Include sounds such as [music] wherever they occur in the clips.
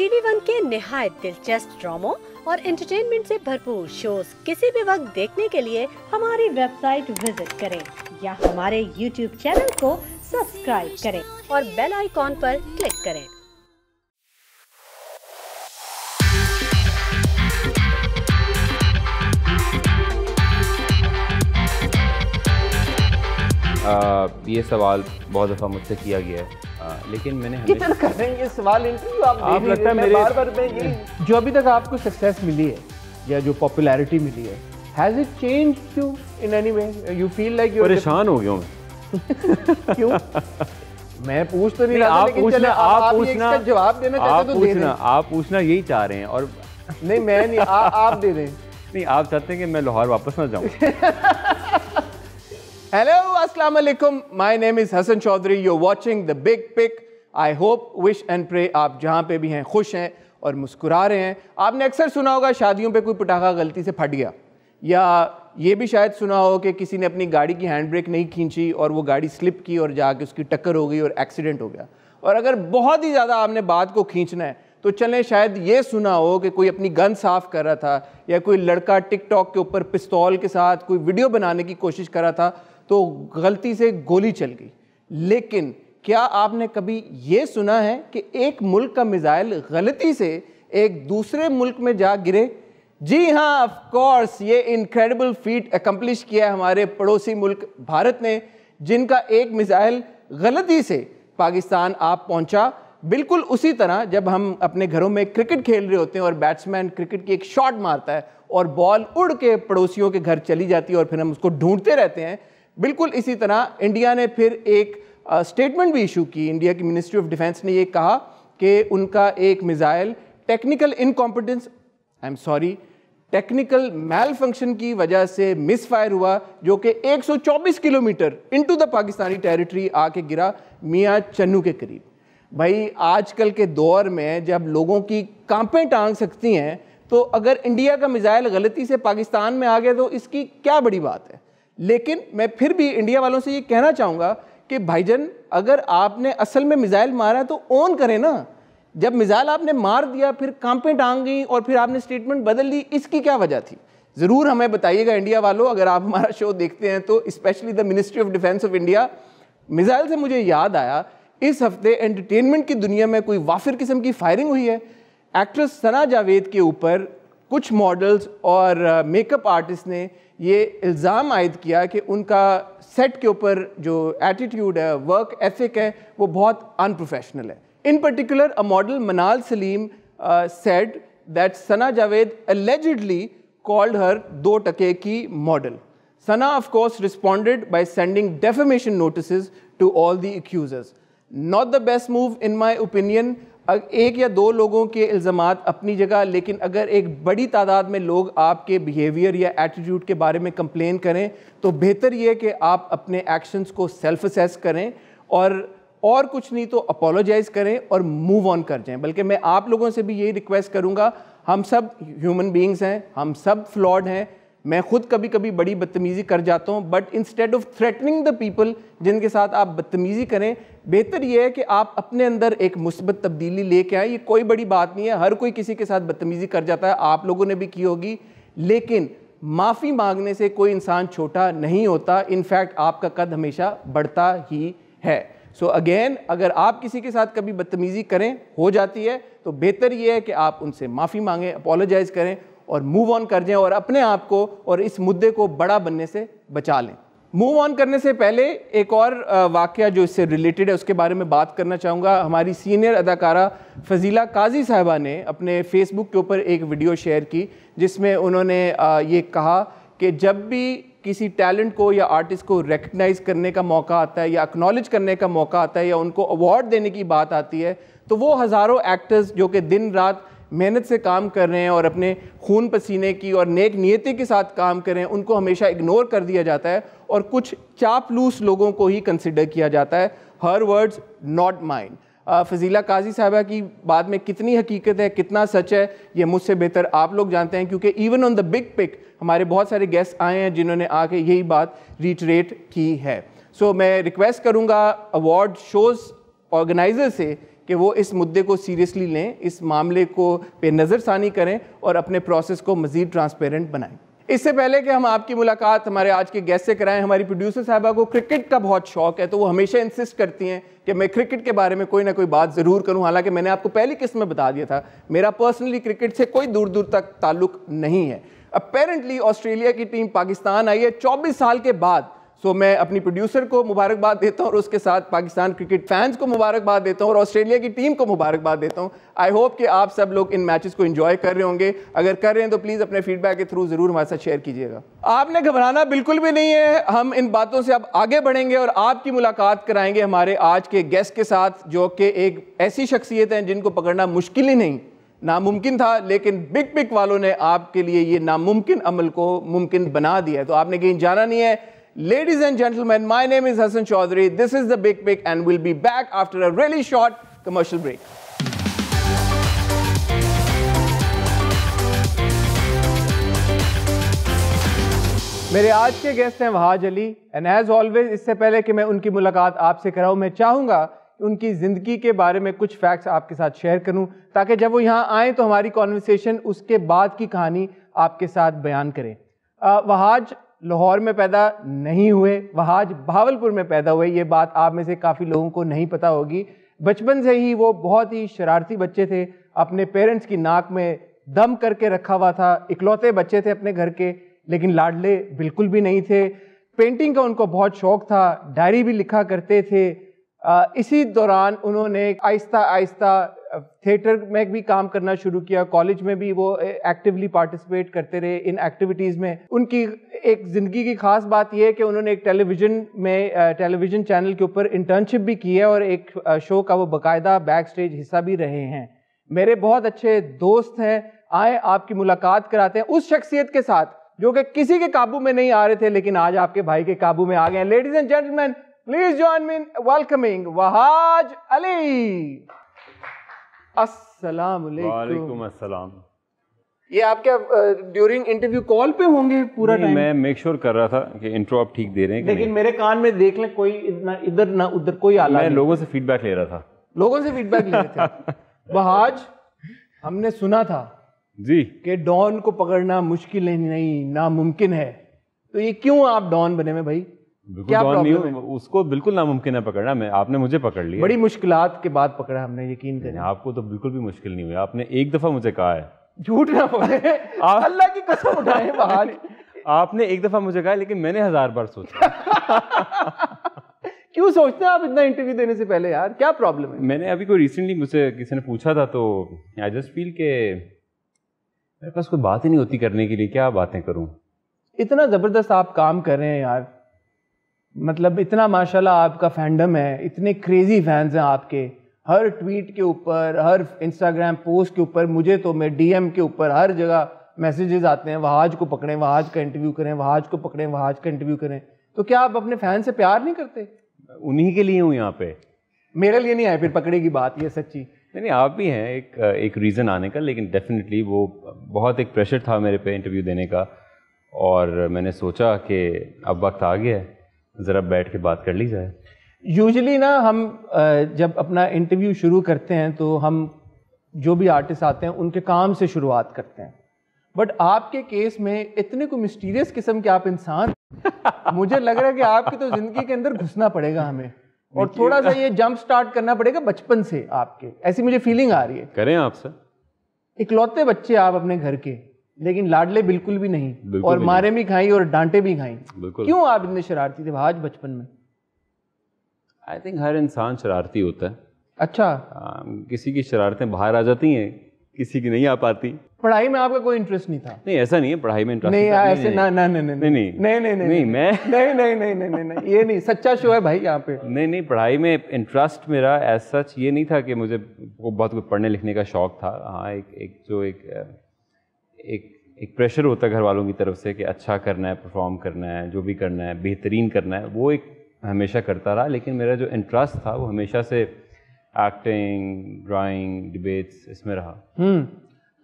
TV one के निहायत दिलचस्प ड्रामो और एंटरटेनमेंट से भरपूर शोज किसी भी वक्त देखने के लिए हमारी वेबसाइट विजिट करें या हमारे यूट्यूब चैनल को सब्सक्राइब करें और बेल आइकॉन पर क्लिक करें आ, ये सवाल बहुत दफ़ा मुझसे किया गया है लेकिन मैंने कितना कर रहे हैं ये सवाल इंटरव्यू आप, आप लगता है मेरे बार बार में ये जो अभी तक आपको सक्सेस मिली है या जो पॉपुलैरिटी मिली है has it change you in any way you feel like you परेशान हो गया मैं [laughs] क्यों मैं पूछ तो नहीं रहा आप पूछना आप पूछना जवाब देना चाहते तो दे पूछना आप पूछना यही चाह रहे हैं और नहीं मैं नहीं आप दे दें नहीं आप चाहते हैं कि मैं लाहौर वापस ना जाऊं [laughs] Hello, Assalamu Alaikum. My name is Hassan Chaudhary. You're watching The Big Pick. I hope, wish and pray आप जहाँ पे भी हैं खुश हैं और मुस्कुरा रहे हैं आपने अक्सर सुना होगा शादियों पे कोई पटाखा गलती से फट गया या ये भी शायद सुना हो कि किसी ने अपनी गाड़ी की हैंड ब्रेक नहीं खींची और वो गाड़ी स्लिप की और जाके उसकी टक्कर हो गई और एक्सीडेंट हो गया और अगर बहुत ही ज़्यादा आपने बात को खींचना है तो चलें शायद ये सुना हो कि कोई अपनी गन साफ़ कर रहा था या कोई लड़का टिकटॉक के ऊपर पिस्तौल के साथ कोई वीडियो बनाने की कोशिश कर रहा था तो गलती से गोली चल गई लेकिन क्या आपने कभी ये सुना है कि एक मुल्क का मिज़ाइल गलती से एक दूसरे मुल्क में जा गिरे जी हाँ ऑफकोर्स कोर्स ये इनक्रेडिबल फीट एकम्प्लिश किया है हमारे पड़ोसी मुल्क भारत ने जिनका एक मिज़ाइल गलती से पाकिस्तान आप पहुंचा बिल्कुल उसी तरह जब हम अपने घरों में क्रिकेट खेल रहे होते हैं और बैट्समैन क्रिकेट की एक शॉट मारता है और बॉल उड़ के पड़ोसियों के घर चली जाती है और फिर हम उसको ढूंढते रहते हैं बिल्कुल इसी तरह इंडिया ने फिर एक स्टेटमेंट भी इशू की इंडिया की मिनिस्ट्री ऑफ डिफेंस ने ये कहा कि उनका एक missile technical incompetence I am sorry technical malfunction की वजह से मिस फायर हुआ जो कि 124 kilometre into the Pakistani territory आके गिरा मियाँ चन्नू के करीब भाई आजकल के दौर में जब लोगों की कांपें टांग सकती हैं तो अगर इंडिया का मिज़ाइल गलती से पाकिस्तान में आ गया तो इसकी क्या बड़ी बात है लेकिन मैं फिर भी इंडिया वालों से ये कहना चाहूँगा कि भाईजन अगर आपने असल में मिज़ाइल मारा तो ऑन करें ना जब मिज़ाइल आपने मार दिया फिर कांपें टांग गई और फिर आपने स्टेटमेंट बदल दी इसकी क्या वजह थी ज़रूर हमें बताइएगा इंडिया वालों अगर आप हमारा शो देखते हैं तो specially the ministry of defence of India missile से मुझे याद आया इस हफ्ते एंटरटेनमेंट की दुनिया में कोई वाफिर किस्म की फायरिंग हुई है एक्ट्रेस सना जावेद के ऊपर कुछ मॉडल्स और मेकअप uh, आर्टिस्ट ने ये इल्ज़ाम आयद किया कि उनका सेट के ऊपर जो एटीट्यूड है वर्क एथिक है वो बहुत अनप्रोफेशनल है इन particular a model Manal Saleem said that Sana Javed allegedly called her दो टके की model Sana of course responded by sending defamation notice to all the accusers not the best move in my opinion एक या दो लोगों के इल्ज़ाम अपनी जगह लेकिन अगर एक बड़ी तादाद में लोग आपके बिहेवियर या एटीट्यूड के बारे में कंप्लेन करें तो बेहतर ये कि आप अपने एक्शंस को सेल्फ असेस करें और और कुछ नहीं तो अपोलोजाइज करें और मूव ऑन कर जाएं बल्कि मैं आप लोगों से भी यही रिक्वेस्ट करूँगा हम सब ह्यूमन बींग्स हैं हम सब फ्लॉड हैं मैं खुद कभी कभी बड़ी बदतमीज़ी कर जाता हूँ but instead of threatening the people जिनके साथ आप बदतमीज़ी करें बेहतर यह है कि आप अपने अंदर एक मुस्बत तब्दीली लेके आएँ ये कोई बड़ी बात नहीं है हर कोई किसी के साथ बदतमीज़ी कर जाता है आप लोगों ने भी की होगी लेकिन माफ़ी मांगने से कोई इंसान छोटा नहीं होता इनफैक्ट आपका कद हमेशा बढ़ता ही है सो so अगेन अगर आप किसी के साथ कभी बदतमीज़ी करें हो जाती है तो बेहतर ये है कि आप उनसे माफ़ी मांगें अपोलोजाइज़ करें और मूव ऑन कर जाएं और अपने आप को और इस मुद्दे को बड़ा बनने से बचा लें मूव ऑन करने से पहले एक और वाक्य जो इससे रिलेटेड है उसके बारे में बात करना चाहूँगा हमारी सीनियर अदाकारा फजीला काजी साहबा ने अपने फेसबुक के ऊपर एक वीडियो शेयर की जिसमें उन्होंने ये कहा कि जब भी किसी टैलेंट को या आर्टिस्ट को रिकग्नाइज़ करने का मौका आता है या अक्नॉलेज करने का मौका आता है या उनको अवार्ड देने की बात आती है तो वो हज़ारों एक्टर्स जो कि दिन रात मेहनत से काम कर रहे हैं और अपने खून पसीने की और नेक नीयती के साथ काम कर रहे हैं उनको हमेशा इग्नोर कर दिया जाता है और कुछ चापलूस लोगों को ही कंसिडर किया जाता है her words not mind Fazila Qazi साहबा की बात में कितनी हकीकत है कितना सच है ये मुझसे बेहतर आप लोग जानते हैं क्योंकि even on the big pic हमारे बहुत सारे गेस्ट आए हैं जिन्होंने आके यही बात रिटरेट की है सो so, मैं रिक्वेस्ट करूँगा अवार्ड शोज़ ऑर्गेनाइज़र से कि वो इस मुद्दे को सीरियसली लें इस मामले को पे नज़रसानी करें और अपने प्रोसेस को मज़ीद ट्रांसपेरेंट बनाएं इससे पहले कि हम आपकी मुलाकात हमारे आज के गेस्ट से कराएं हमारी प्रोड्यूसर साहबा को क्रिकेट का बहुत शौक है तो वो हमेशा इंसिस्ट करती हैं कि मैं क्रिकेट के बारे में कोई ना कोई बात ज़रूर करूं हालांकि मैंने आपको पहली किस्त में बता दिया था मेरा पर्सनली क्रिकेट से कोई दूर दूर तक ताल्लुक नहीं है अपेरेंटली ऑस्ट्रेलिया की टीम पाकिस्तान आई है चौबीस साल के बाद सो मैं अपनी प्रोड्यूसर को मुबारकबाद देता हूँ और उसके साथ पाकिस्तान क्रिकेट फैंस को मुबारकबाद देता हूँ और ऑस्ट्रेलिया की टीम को मुबारकबाद देता हूँ आई होप कि आप सब लोग इन मैचेस को इन्जॉय कर रहे होंगे अगर कर रहे हैं तो प्लीज़ अपने फीडबैक के थ्रू ज़रूर हमारे साथ शेयर कीजिएगा आपने घबराना बिल्कुल भी नहीं है हम इन बातों से अब आगे बढ़ेंगे और आपकी मुलाकात कराएंगे हमारे आज के गेस्ट के साथ जो कि एक ऐसी शख्सियत हैं जिनको पकड़ना मुश्किल ही नहीं नामुमकिन था लेकिन बिग पिक वालों ने आपके लिए ये नामुमकिन अमल को मुमकिन बना दिया है तो आपने कहीं जाना नहीं है Ladies and gentlemen, my name is Hassan Chaudhary. This is The Big Pick and we'll be back after a really short commercial break. मेरे आज के गेस्ट हैं Wahaj Ali and as always इससे पहले कि मैं उनकी मुलाकात आपसे कराऊं मैं चाहूँगा उनकी ज़िंदगी के बारे में कुछ फैक्ट्स आपके साथ शेयर करूं ताकि जब वो यहाँ आए तो हमारी कॉन्वर्सेशन उसके बाद की कहानी आपके साथ बयान करें वहाज लाहौर में पैदा नहीं हुए वहाज भावलपुर में पैदा हुए ये बात आप में से काफ़ी लोगों को नहीं पता होगी बचपन से ही वो बहुत ही शरारती बच्चे थे अपने पेरेंट्स की नाक में दम करके रखा हुआ था इकलौते बच्चे थे अपने घर के लेकिन लाडले बिल्कुल भी नहीं थे पेंटिंग का उनको बहुत शौक था डायरी भी लिखा करते थे इसी दौरान उन्होंने आहिस्ता आहिस्ता थिएटर में भी काम करना शुरू किया कॉलेज में भी वो एक्टिवली पार्टिसिपेट करते रहे इन एक्टिविटीज़ में उनकी एक ज़िंदगी की खास बात यह है कि उन्होंने एक टेलीविज़न में टेलीविज़न चैनल के ऊपर इंटर्नशिप भी की है और एक शो का वो बाकायदा बैक स्टेज हिस्सा भी रहे हैं मेरे बहुत अच्छे दोस्त हैं आए आपकी मुलाकात कराते हैं उस शख्सियत के साथ जो कि किसी के काबू में नहीं आ रहे थे लेकिन आज आपके भाई के काबू में आ गए ladies and gentleman please join me in welcoming Wahaj Ali अस्सलाम वालेकुम अस्सलाम ये आप क्या ड्यूरिंग इंटरव्यू कॉल पे होंगे पूरा टाइम मैं मेक श्योर sure कर रहा था कि इंट्रो आप ठीक दे रहे हैं लेकिन मेरे कान में देख लें कोई ना इधर ना उधर कोई आला मैं नहीं। लोगों से फीडबैक ले रहा था लोगों से फीडबैक ले रहे थे [laughs] बहाज हमने सुना था जी कि डॉन को पकड़ना मुश्किल नहीं नामुमकिन है तो ये क्यों आप डॉन बने में भाई क्या प्रॉब्लम उसको बिल्कुल नामुमकिन है पकड़ना मैं आपने मुझे पकड़ लिया बड़ी मुश्किल के बाद पकड़ा हमने यकीन करें आपको तो बिल्कुल भी मुश्किल नहीं हुई आपने एक दफ़ा मुझे कहा है झूठ ना बोले [laughs] अल्लाह की कसम उठाए बाहर [laughs] आपने एक दफ़ा मुझे कहा लेकिन मैंने हज़ार बार सोचा [laughs] क्यों सोचते हैं आप इतना इंटरव्यू देने से पहले यार क्या प्रॉब्लम है मैंने अभी कोई रिसेंटली मुझसे किसी ने पूछा था तो आई जस्ट फील के मेरे पास कोई बात ही नहीं होती करने के लिए क्या बातें करूं इतना ज़बरदस्त आप काम कर रहे हैं यार मतलब इतना माशाल्लाह आपका फैंडम है इतने क्रेज़ी फैंस हैं आपके हर ट्वीट के ऊपर हर इंस्टाग्राम पोस्ट के ऊपर मुझे तो मैं डीएम के ऊपर हर जगह मैसेजेस आते हैं वहाज को पकड़ें वहाज का इंटरव्यू करें वहाज को पकड़ें वहाज का इंटरव्यू करें तो क्या आप अपने फैन से प्यार नहीं करते उन्हीं के लिए हूँ यहाँ पे मेरे लिए नहीं आए फिर पकड़े की बात ये सच्ची नहीं नहीं आप भी हैं एक एक रीज़न आने का लेकिन डेफिनेटली वो बहुत एक प्रेशर था मेरे पे इंटरव्यू देने का और मैंने सोचा कि अब वक्त आ गया है ज़रा बैठ के बात कर ली जाए यूजली ना हम जब अपना इंटरव्यू शुरू करते हैं तो हम जो भी आर्टिस्ट आते हैं उनके काम से शुरुआत करते हैं बट आपके केस में इतने को मिस्टीरियस किस्म के आप इंसान मुझे लग रहा है कि आपकी तो जिंदगी के अंदर घुसना पड़ेगा हमें और थोड़ा सा ये जंप स्टार्ट करना पड़ेगा बचपन से आपके ऐसी मुझे फीलिंग आ रही है करें आप सर इकलौते बच्चे आप अपने घर के लेकिन लाडले बिल्कुल भी नहीं बिल्कुल और भी मारे भी खाई और डांटे भी खाई क्यों आप इतने शरारती थे आज बचपन में आई थिंक हर इंसान शरारती होता है अच्छा आ, किसी की शरारतें बाहर आ जाती हैं किसी की नहीं आ पाती पढ़ाई में आपका कोई इंटरेस्ट नहीं था नहीं ऐसा नहीं है पढ़ाई में इंटरेस्ट नहीं ऐसे ना ना नहीं नहीं नहीं नहीं नहीं नहीं मैं नहीं नहीं नहीं नहीं नहीं ये नहीं सच्चा शो है भाई यहाँ पे नहीं नहीं पढ़ाई में इंटरेस्ट मेरा एज सच ये नहीं था कि मुझे बहुत कुछ पढ़ने लिखने का शौक था हाँ एक एक जो एक एक एक प्रेशर होता है घर वालों की तरफ से कि अच्छा करना है परफॉर्म करना है जो भी करना है बेहतरीन करना है वो एक हमेशा करता रहा लेकिन मेरा जो इंटरेस्ट था वो हमेशा से एक्टिंग ड्राइंग डिबेट्स इसमें रहा हम्म,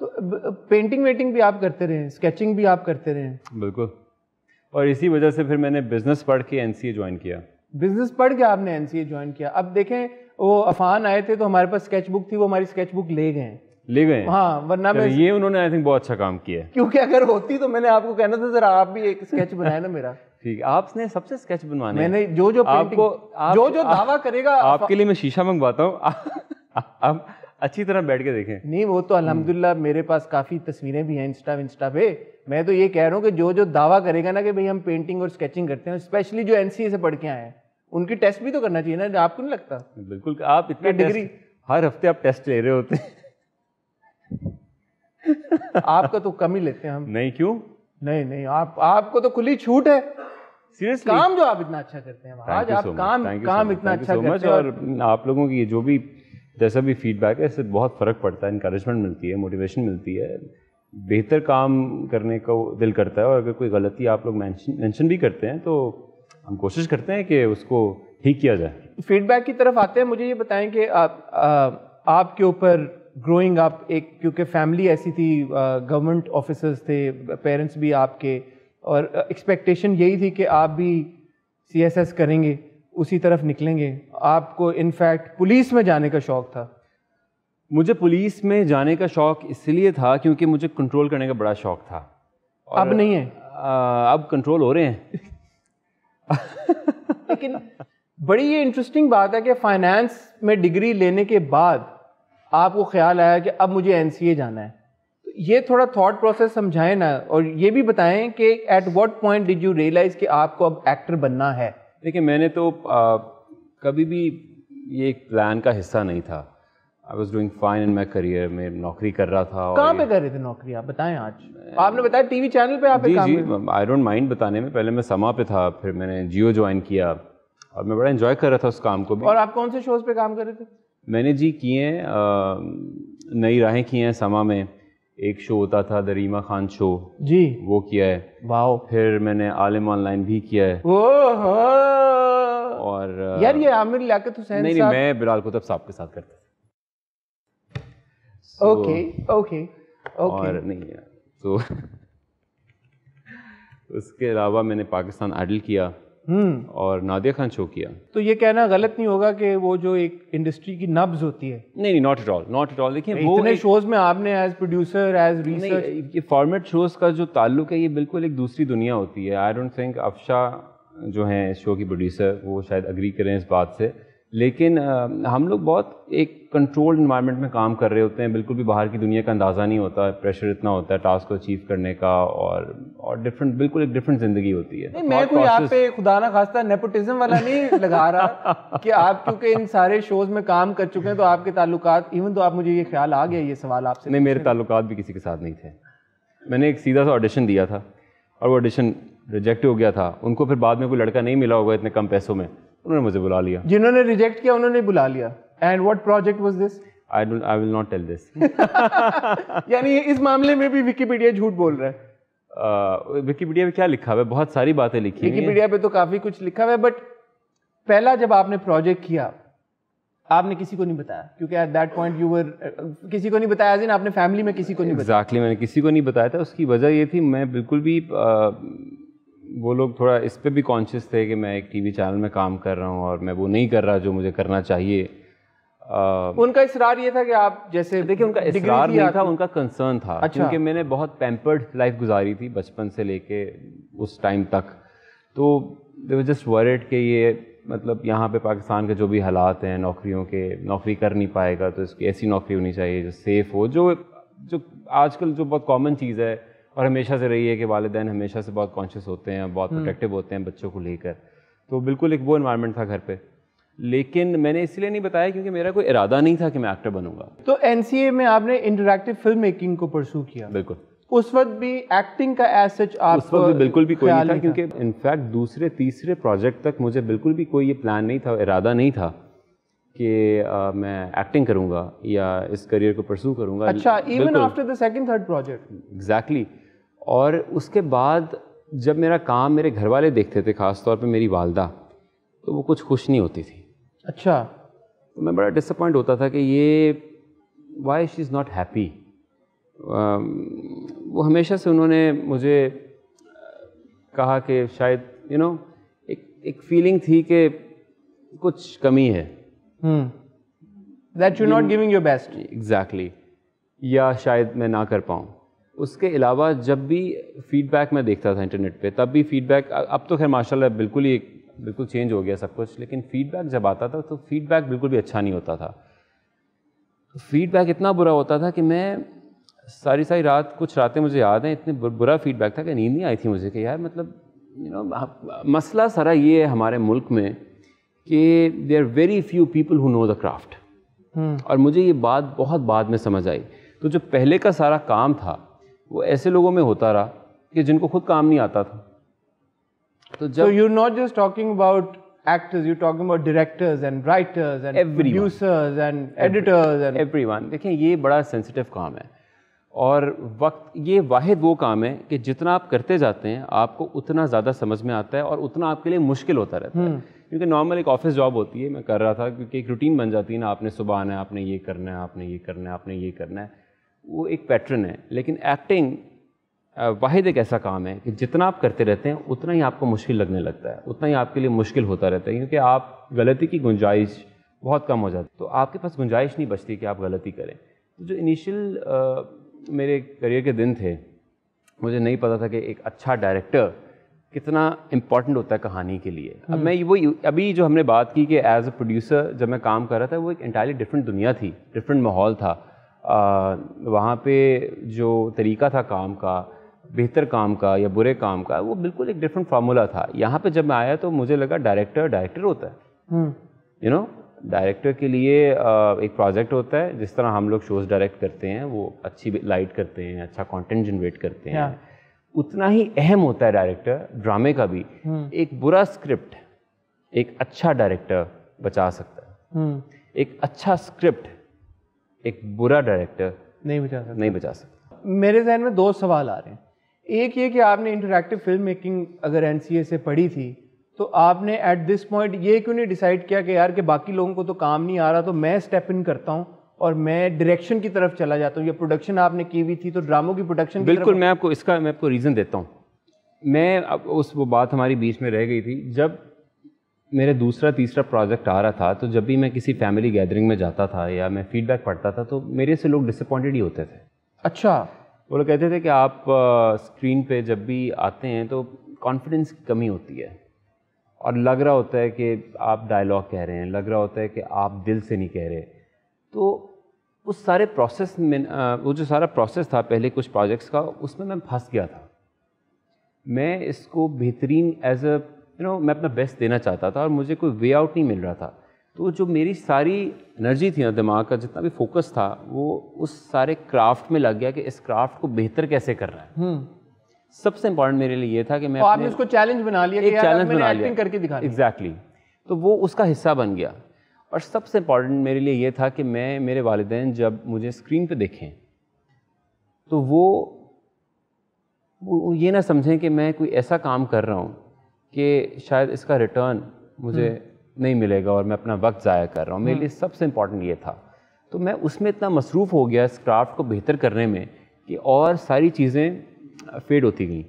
तो पेंटिंग वेंटिंग भी आप करते रहे स्केचिंग भी आप करते रहे बिल्कुल और इसी वजह से फिर मैंने बिज़नेस पढ़ के एन ज्वाइन किया बिज़नेस पढ़ के आपने एन ज्वाइन किया अब देखें वो अफान आए थे तो हमारे पास स्केच बुक थी वो हमारी स्केच बुक ले गए ले गए हाँ वरना मैं ये उन्होंने आई थिंक बहुत अच्छा काम किया है क्योंकि अगर होती तो मैंने आपको कहना था जरा आप भी एक स्केच बनाए ना मेरा [laughs] ठीक आपने सबसे स्केच बनवाने मैंने जो जो आपको आप, जो जो दावा करेगा आपके लिए मैं शीशा मंगवाता हूँ [laughs] आप अच्छी तरह बैठ के देखें नहीं वो तो अलहमदुल्ला मेरे पास काफ़ी तस्वीरें भी हैं इंस्टा विंस्टा पे मैं तो ये कह रहा हूँ कि जो जो दावा करेगा ना कि भाई हम पेंटिंग और स्केचिंग करते हैं स्पेशली जो एन से पढ़ के आए हैं उनकी टेस्ट भी तो करना चाहिए ना आपको नहीं लगता बिल्कुल आप इतना डिग्री हर हफ्ते आप टेस्ट ले रहे होते हैं आपका तो कम ही लेते हैं हम नहीं क्यों नहीं नहीं आप आपको तो खुली छूट है सीरियसली काम जो आप इतना अच्छा करते हैं आज आप so काम काम इतना अच्छा करते हैं और आप लोगों की जो भी जैसा भी फीडबैक है इससे बहुत फ़र्क पड़ता है इंकरेजमेंट मिलती है मोटिवेशन मिलती है बेहतर काम करने का दिल करता है और अगर कोई गलती आप लोग मेंशन भी करते हैं तो हम कोशिश करते हैं कि उसको ठीक किया जाए फीडबैक की तरफ आते हैं मुझे ये बताएं कि आप आपके ऊपर ग्रोइंग अप एक क्योंकि फैमिली ऐसी थी गवर्नमेंट ऑफिसर्स थे पेरेंट्स भी आपके और एक्सपेक्टेशन यही थी कि आप भी सीएसएस करेंगे उसी तरफ निकलेंगे आपको इनफैक्ट पुलिस में जाने का शौक़ था मुझे पुलिस में जाने का शौक़ इसलिए था क्योंकि मुझे कंट्रोल करने का बड़ा शौक़ था अब नहीं है अब कंट्रोल हो रहे हैं लेकिन बड़ी ये इंटरेस्टिंग बात है कि फाइनेंस में डिग्री लेने के बाद आपको ख्याल आया कि अब मुझे एन जाना है तो ये थोड़ा थाट प्रोसेस समझाएं ना और ये भी बताएं कि at what point did you realise कि आपको अब एक्टर बनना है देखिए मैंने तो आ, कभी भी ये एक प्लान का हिस्सा नहीं था I was doing fine in my career में नौकरी कर रहा था कहाँ पे कर रहे थे नौकरी आप बताएं आज आपने बताया टीवी चैनल पे आप जी जी आई डोंट माइंड बताने में पहले मैं समा पे था फिर मैंने जियो ज्वाइन किया और मैं बड़ा इन्जॉय कर रहा था उस काम को भी और आप कौन से शोज पे काम कर रहे थे मैंने जी किए नई राहें की हैं समा में एक शो होता था दरीमा खान शो जी वो किया है वाओ फिर मैंने आलिम ऑनलाइन भी किया है वो और यार ये आमिर लियाकत तो हुसैन नहीं नहीं मैं बिलाल कुतब साहब के साथ करता था ओके ओके ओके और नहीं तो [laughs] उसके अलावा मैंने पाकिस्तान आइडल किया हम्म। और नादिया खान किया तो ये कहना गलत नहीं होगा कि वो जो एक इंडस्ट्री की नब्ज होती है नहीं नहीं not at all not at all देखिए वो इतने शोज में आपने एज प्रोड्यूसर एज रिसर्च ये फॉर्मेट शोज का जो ताल्लुक है ये बिल्कुल एक दूसरी दुनिया होती है आई डोंट थिंक अफशा जो हैं शो की प्रोड्यूसर वो शायद अग्री करें इस बात से लेकिन हम लोग बहुत एक कंट्रोल्ड इन्वायरमेंट में काम कर रहे होते हैं बिल्कुल भी बाहर की दुनिया का अंदाज़ा नहीं होता प्रेशर इतना होता है टास्क को अचीव करने का और और डिफरेंट बिल्कुल एक डिफरेंट ज़िंदगी होती है नहीं, मैं कोई आप पे खुदा ना खास्ता नेपोटिज्म वाला नहीं लगा रहा [laughs] कि आप क्योंकि इन सारे शोज़ में काम कर चुके हैं तो आपके ताल्लुक इवन तो आप मुझे ये ख्याल आ गया ये सवाल आपसे नहीं मेरे ताल्लुकात भी किसी के साथ नहीं थे मैंने एक सीधा सा ऑडिशन दिया था और वो ऑडिशन रिजेक्ट हो गया था उनको फिर बाद में कोई लड़का नहीं मिला होगा इतने कम पैसों में उन्होंने मुझे बुला लिया जिन्होंने रिजेक्ट किया उन्होंने बुला लिया and what project was this I don't I will not tell this यानी इस मामले में भी विकीपीडिया झूठ बोल रहा है विकीपीडिया uh, पे क्या लिखा हुआ है बहुत सारी बातें लिखी विकीपीडिया पे तो काफी कुछ लिखा हुआ है बट पहला जब आपने प्रोजेक्ट किया आपने किसी को नहीं बताया क्योंकि at that point you were किसी को नहीं बताया एज आपने फैमिली में किसी को नहीं exactly, बताया मैंने किसी को नहीं बताया था उसकी वजह ये थी मैं बिल्कुल भी uh, वो लोग थोड़ा इस पर भी कॉन्शियस थे कि मैं एक टीवी चैनल में काम कर रहा हूँ और मैं वो नहीं कर रहा जो मुझे करना चाहिए आ, उनका इसरार ये था कि आप जैसे देखिए उनका इसरार नहीं था उनका कंसर्न था अच्छा। क्योंकि मैंने बहुत पैम्पर्ड लाइफ गुजारी थी बचपन से लेके उस टाइम तक तो दे जस्ट वर्ड कि ये मतलब यहाँ पे पाकिस्तान के जो भी हालात हैं नौकरियों के नौकरी कर नहीं पाएगा तो इसकी ऐसी नौकरी होनी चाहिए जो सेफ़ हो जो जो आजकल जो बहुत कॉमन चीज़ है और हमेशा से रही है कि वालदे हमेशा से बहुत कॉन्शियस होते हैं बहुत प्रोटेक्टिव हम्म। होते हैं बच्चों को लेकर तो बिल्कुल एक वो इन्वायरमेंट था घर पर लेकिन मैंने इसलिए नहीं बताया क्योंकि मेरा कोई इरादा नहीं था कि मैं एक्टर बनूंगा तो एन में आपने इंटरेक्टिव फिल्म मेकिंग को परसू किया बिल्कुल उस वक्त भी एक्टिंग का एसच आप उस वक्त भी बिल्कुल भी कोई नहीं था क्योंकि इनफैक्ट दूसरे तीसरे प्रोजेक्ट तक मुझे बिल्कुल भी कोई ये प्लान नहीं था इरादा नहीं था कि आ, मैं एक्टिंग करूंगा या इस करियर को परसू करूंगा अच्छा even after the second third project exactly और उसके बाद जब मेरा काम मेरे घर वाले देखते थे ख़ास तौर पे मेरी वालदा तो वो कुछ खुश नहीं होती थी अच्छा तो मैं बड़ा डिसअपॉइंट होता था कि ये why she is not happy वो हमेशा से उन्होंने मुझे कहा कि शायद यू you नो know, एक एक फीलिंग थी कि कुछ कमी है that you not giving your best exactly या शायद मैं ना कर पाऊँ उसके अलावा जब भी फीडबैक मैं देखता था इंटरनेट पे तब भी फीडबैक अब तो खैर माशाल्लाह बिल्कुल ही बिल्कुल चेंज हो गया सब कुछ लेकिन फीडबैक जब आता था तो फीडबैक बिल्कुल भी अच्छा नहीं होता था फीडबैक तो इतना बुरा होता था कि मैं सारी सारी रात कुछ रातें मुझे याद हैं इतने बुरा फीडबैक था कि नींद नहीं आई थी मुझे कि यार मतलब यू नो हाँ, मसला सारा ये है हमारे मुल्क में कि they are very few people who know the craft और मुझे ये बात बहुत बाद में समझ आई तो जो पहले का सारा काम था वो ऐसे लोगों में होता रहा कि जिनको खुद काम नहीं आता था तो जब you not just talking about actors you talking about directors and writers and producers and editors and and देखें ये बड़ा सेंसिटिव काम है और वक्त ये वाद वो काम है कि जितना आप करते जाते हैं आपको उतना ज़्यादा समझ में आता है और उतना आपके लिए मुश्किल होता रहता है हम्म। क्योंकि नॉर्मल एक ऑफिस जॉब होती है मैं कर रहा था क्योंकि एक रूटीन बन जाती है ना आपने सुबह आना है आपने ये करना है आपने ये करना है आपने ये करना है वो एक पैटर्न है लेकिन एक्टिंग वाहिद एक ऐसा काम है कि जितना आप करते रहते हैं उतना ही आपको मुश्किल लगने लगता है उतना ही आपके लिए मुश्किल होता रहता है क्योंकि आप गलती की गुंजाइश बहुत कम हो जाती है तो आपके पास गुंजाइश नहीं बचती कि आप गलती करें तो जो इनिशियल मेरे करियर के दिन थे मुझे नहीं पता था कि एक अच्छा डायरेक्टर कितना इम्पॉर्टेंट होता है कहानी के लिए अब हम्म। मैं वो अभी जो हमने बात की कि एज अ प्रोड्यूसर जब मैं काम कर रहा था वो एक इंटायरली डिफरेंट दुनिया थी डिफरेंट माहौल था वहाँ पे जो तरीका था काम का बेहतर काम का या बुरे काम का वो बिल्कुल एक डिफरेंट फार्मूला था यहाँ पे जब मैं आया तो मुझे लगा डायरेक्टर डायरेक्टर होता है यू नो डायरेक्टर के लिए एक प्रोजेक्ट होता है जिस तरह हम लोग शोज डायरेक्ट करते हैं वो अच्छी लाइट करते हैं अच्छा कंटेंट जनरेट करते हैं उतना ही अहम होता है डायरेक्टर ड्रामे का भी हम्म। एक बुरा स्क्रिप्ट एक अच्छा डायरेक्टर बचा सकता है हम्म। एक अच्छा स्क्रिप्ट एक बुरा डायरेक्टर नहीं बचा सकता नहीं बचा सकता मेरे जहन में दो सवाल आ रहे हैं एक ये कि आपने इंटरेक्टिव फिल्म मेकिंग अगर एन से पढ़ी थी तो आपने एट दिस पॉइंट ये क्यों नहीं डिसाइड किया कि यार कि बाकी लोगों को तो काम नहीं आ रहा तो मैं स्टेप इन करता हूँ और मैं डायरेक्शन की तरफ चला जाता हूँ या प्रोडक्शन आपने की हुई थी तो ड्रामों की प्रोडक्शन बिल्कुल की मैं आपको इसका मैं आपको रीज़न देता हूँ मैं अब उस वो बात हमारी बीच में रह गई थी जब मेरा दूसरा तीसरा प्रोजेक्ट आ रहा था तो जब भी मैं किसी फैमिली गैदरिंग में जाता था या मैं फीडबैक पढ़ता था तो मेरे से लोग डिसअपॉइंटेड ही होते थे अच्छा वो लोग कहते थे कि आप स्क्रीन पे जब भी आते हैं तो कॉन्फिडेंस की कमी होती है और लग रहा होता है कि आप डायलॉग कह रहे हैं लग रहा होता है कि आप दिल से नहीं कह रहे तो उस सारे प्रोसेस में वो जो सारा प्रोसेस था पहले कुछ प्रोजेक्ट्स का उसमें मैं फंस गया था मैं इसको बेहतरीन एज अ यू नो मैं अपना बेस्ट देना चाहता था और मुझे कोई वे आउट नहीं मिल रहा था तो जो मेरी सारी एनर्जी थी ना दिमाग का जितना भी फोकस था वो उस सारे क्राफ्ट में लग गया कि इस क्राफ्ट को बेहतर कैसे कर रहा है हम्म। सबसे इम्पोर्टेंट मेरे लिए ये था कि मैं तो आपने इसको चैलेंज बना लिया एक चैलेंज बना लिया करके दिखा एग्जैक्टली exactly. तो वो उसका हिस्सा बन गया और सबसे इम्पोर्टेंट मेरे लिए ये था कि मैं मेरे वालदे जब मुझे स्क्रीन पे देखें तो वो, वो ये ना समझें कि मैं कोई ऐसा काम कर रहा हूँ कि शायद इसका रिटर्न मुझे हम्म। नहीं मिलेगा और मैं अपना वक्त ज़ाया कर रहा हूँ मेरे हाँ। लिए सबसे इम्पॉर्टेंट ये था तो मैं उसमें इतना मसरूफ़ हो गया इस क्राफ्ट को बेहतर करने में कि और सारी चीज़ें फेड होती गई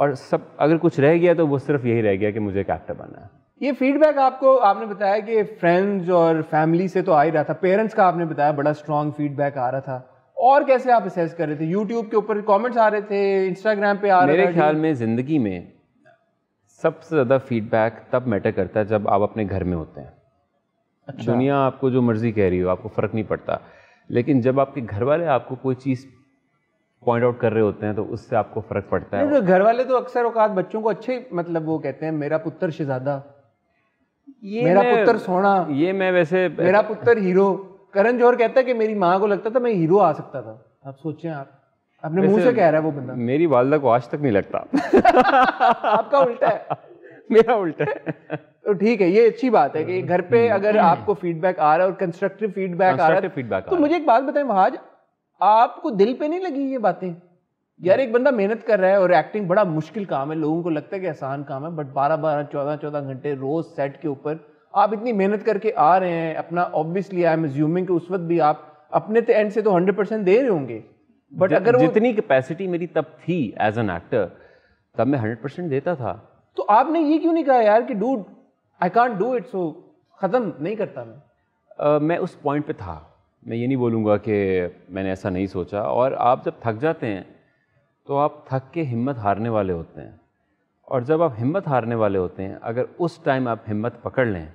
और सब अगर कुछ रह गया तो वो सिर्फ यही रह गया कि मुझे एक एक्टर बनना है ये फीडबैक आपको आपने बताया कि फ्रेंड्स और फैमिली से तो आ ही रहा था पेरेंट्स का आपने बताया बड़ा स्ट्रॉन्ग फीडबैक आ रहा था और कैसे आप असेस कर रहे थे यूट्यूब के ऊपर कमेंट्स आ रहे थे इंस्टाग्राम पे आ रहे थे मेरे ख्याल में ज़िंदगी में सबसे ज़्यादा फीडबैक तब मैटर करता है जब आप अपने घर में होते हैं अच्छा। दुनिया आपको जो मर्जी कह रही हो आपको फ़र्क नहीं पड़ता लेकिन जब आपके घर वाले आपको कोई चीज़ पॉइंट आउट कर रहे होते हैं तो उससे आपको फ़र्क पड़ता है तो घर वाले तो अक्सर औकात बच्चों को अच्छे मतलब वो कहते हैं मेरा पुत्र शहजादा ये मेरा पुत्र सोना ये मैं वैसे मेरा पुत्र हीरो करण जौहर कहता है कि मेरी माँ को लगता था मैं हीरो आ सकता था आप सोचें आप अपने मुंह से कह रहा है वो बंदा मेरी वालदा को आज तक नहीं लगता [laughs] आपका उल्टा है [laughs] मेरा उल्टा है तो ठीक है ये अच्छी बात है कि घर पे हम्म। अगर आपको फीडबैक आ रहा है और कंस्ट्रक्टिव फीडबैक आ रहा है फीडबैक तो मुझे एक बात बताएं महाज आपको दिल पे नहीं लगी ये बातें यार एक बंदा मेहनत कर रहा है और एक्टिंग बड़ा मुश्किल काम है लोगों को लगता है कि आसान काम है बट बारह बारह चौदह चौदह घंटे रोज सेट के ऊपर आप इतनी मेहनत करके आ रहे हैं अपना ऑब्वियसली आई एम ज्यूमिंग उस वक्त भी आप अपने एंड से तो हंड्रेड परसेंट दे रहे होंगे बट अगर जितनी कैपेसिटी मेरी तब थी एज एन एक्टर तब मैं हंड्रेड परसेंट देता था तो आपने ये क्यों नहीं कहा यार कि dude I can't do it so ख़त्म नहीं करता मैं uh, मैं उस पॉइंट पे था मैं ये नहीं बोलूँगा कि मैंने ऐसा नहीं सोचा और आप जब थक जाते हैं तो आप थक के हिम्मत हारने वाले होते हैं और जब आप हिम्मत हारने वाले होते हैं अगर उस टाइम आप हिम्मत पकड़ लें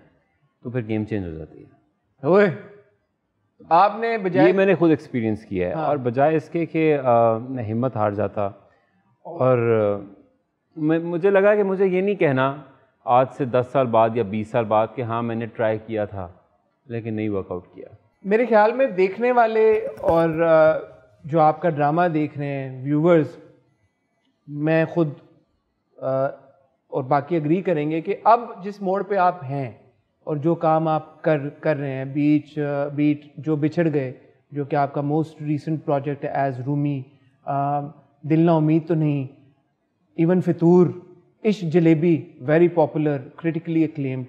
तो फिर गेम चेंज हो जाती है ओए आपने बजाय मैंने खुद एक्सपीरियंस किया है हाँ। और बजाय इसके कि मैं हिम्मत हार जाता और मैं मुझे लगा कि मुझे ये नहीं कहना आज से दस साल बाद या बीस साल बाद कि हाँ मैंने ट्राई किया था लेकिन नहीं वर्कआउट किया मेरे ख्याल में देखने वाले और जो आपका ड्रामा देख रहे हैं व्यूवर्स मैं खुद और बाकी अग्री करेंगे कि अब जिस मोड़ पे आप हैं और जो काम आप कर कर रहे हैं बीच बीच जो बिछड़ गए जो कि आपका मोस्ट रिसेंट प्रोजेक्ट है एज रूमी दिल ना उम्मीद तो Nahi even Fitoor Ishq Jalebi very popular critically acclaimed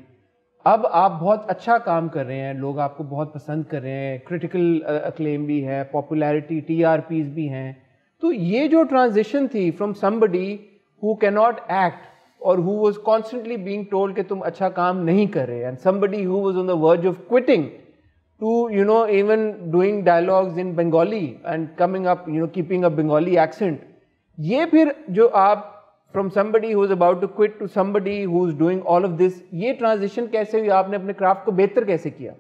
अब आप बहुत अच्छा काम कर रहे हैं लोग आपको बहुत पसंद कर रहे हैं क्रिटिकल अक्लेम भी है पॉपुलैरिटी टी भी हैं तो ये जो ट्रांजिशन थी from somebody who can not act और who was constantly being told कि तुम अच्छा काम नहीं कर रहे and somebody who was on the verge of quitting to you know even doing dialogues in Bengali and coming up you know keeping a Bengali accent ये फिर जो आप from somebody who is about to quit to somebody who is doing all of this ये transition कैसे हुई आपने अपने craft को बेहतर कैसे किया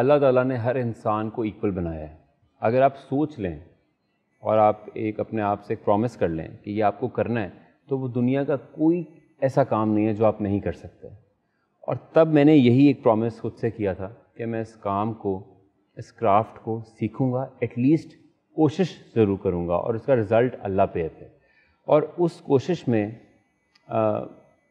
अल्लाह ताला ने हर इंसान को इक्वल बनाया है अगर आप सोच लें और आप एक अपने आप से प्रॉमिस कर लें कि ये आपको करना है तो वो दुनिया का कोई ऐसा काम नहीं है जो आप नहीं कर सकते और तब मैंने यही एक प्रॉमिस खुद से किया था कि मैं इस काम को इस क्राफ्ट को सीखूंगा एटलीस्ट कोशिश ज़रूर करूंगा और इसका रिज़ल्ट अल्लाह पे है और उस कोशिश में आ,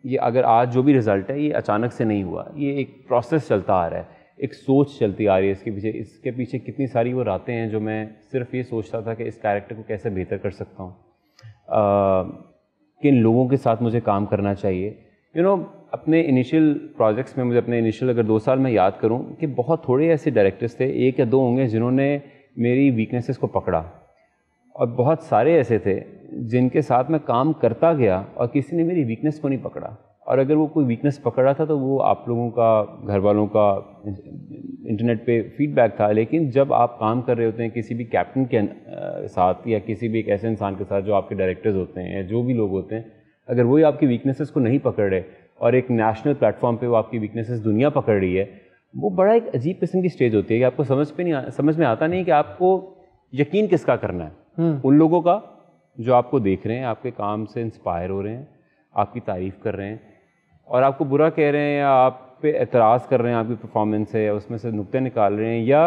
ये अगर आज जो भी रिज़ल्ट है ये अचानक से नहीं हुआ ये एक प्रोसेस चलता आ रहा है एक सोच चलती आ रही है इसके पीछे इसके पीछे कितनी सारी वो रातें हैं जो मैं सिर्फ ये सोचता था कि इस कैरेक्टर को कैसे बेहतर कर सकता हूँ किन लोगों के साथ मुझे काम करना चाहिए यू you नो know, अपने इनिशियल प्रोजेक्ट्स में मुझे अपने इनिशियल अगर दो साल में याद करूं कि बहुत थोड़े ऐसे डायरेक्टर्स थे एक या दो होंगे जिन्होंने मेरी वीकनेसेस को पकड़ा और बहुत सारे ऐसे थे जिनके साथ मैं काम करता गया और किसी ने मेरी वीकनेस को नहीं पकड़ा और अगर वो कोई वीकनेस पकड़ रहा था तो वो आप लोगों का घर वालों का इंटरनेट पे फीडबैक था लेकिन जब आप काम कर रहे होते हैं किसी भी कैप्टन के साथ या किसी भी एक ऐसे इंसान के साथ जो आपके डायरेक्टर्स होते हैं या जो भी लोग होते हैं अगर वही आपकी वीकनेसेस को नहीं पकड़ रहे और एक नेशनल प्लेटफॉर्म पर वो आपकी वीकनेसेस दुनिया पकड़ रही है वो बड़ा एक अजीब किस्म की स्टेज होती है कि आपको समझ पे नहीं समझ में आता नहीं कि आपको यकीन किसका करना है हम्म। उन लोगों का जो आपको देख रहे हैं आपके काम से इंस्पायर हो रहे हैं आपकी तारीफ़ कर रहे हैं और आपको बुरा कह रहे हैं या आप पे एतराज़ कर रहे हैं आपकी परफॉर्मेंस से या उसमें से नुकते निकाल रहे हैं या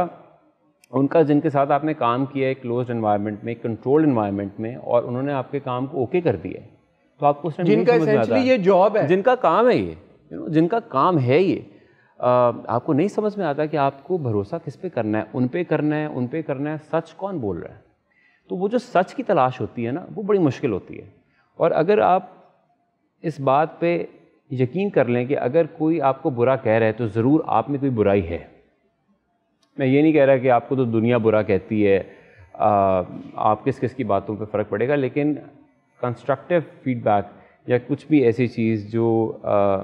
उनका जिनके साथ आपने काम किया है क्लोज इन्वायरमेंट में कंट्रोल्ड इन्वायरमेंट में और उन्होंने आपके काम को ओके कर दिया है तो आपको उस ये जॉब है जिनका काम है ये जिनका काम है ये आ, आपको नहीं समझ में आता कि आपको भरोसा किस पे करना है उन पे करना है उन पे करना है सच कौन बोल रहा है तो वो जो सच की तलाश होती है ना वो बड़ी मुश्किल होती है और अगर आप इस बात पे यकीन कर लें कि अगर कोई आपको बुरा कह रहा है तो ज़रूर आप में कोई बुराई है मैं ये नहीं कह रहा कि आपको तो दुनिया बुरा कहती है आ, आप किस किस की बातों पे फ़र्क पड़ेगा लेकिन कंस्ट्रक्टिव फीडबैक या कुछ भी ऐसी चीज़ जो आ,